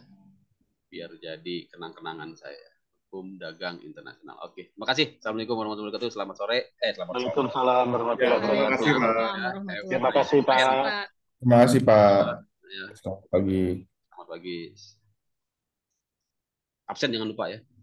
biar jadi kenang-kenangan saya hukum dagang internasional. Oke, terima kasih. Assalamualaikum warahmatullahi wabarakatuh. Selamat sore. Eh, selamat sore. Waalaikumsalam warahmatullahi ya, wabarakatuh. Ya, ya, terima kasih, Pak. Terima kasih, Pak. Selamat pagi. Selamat pagi. Absen jangan lupa ya.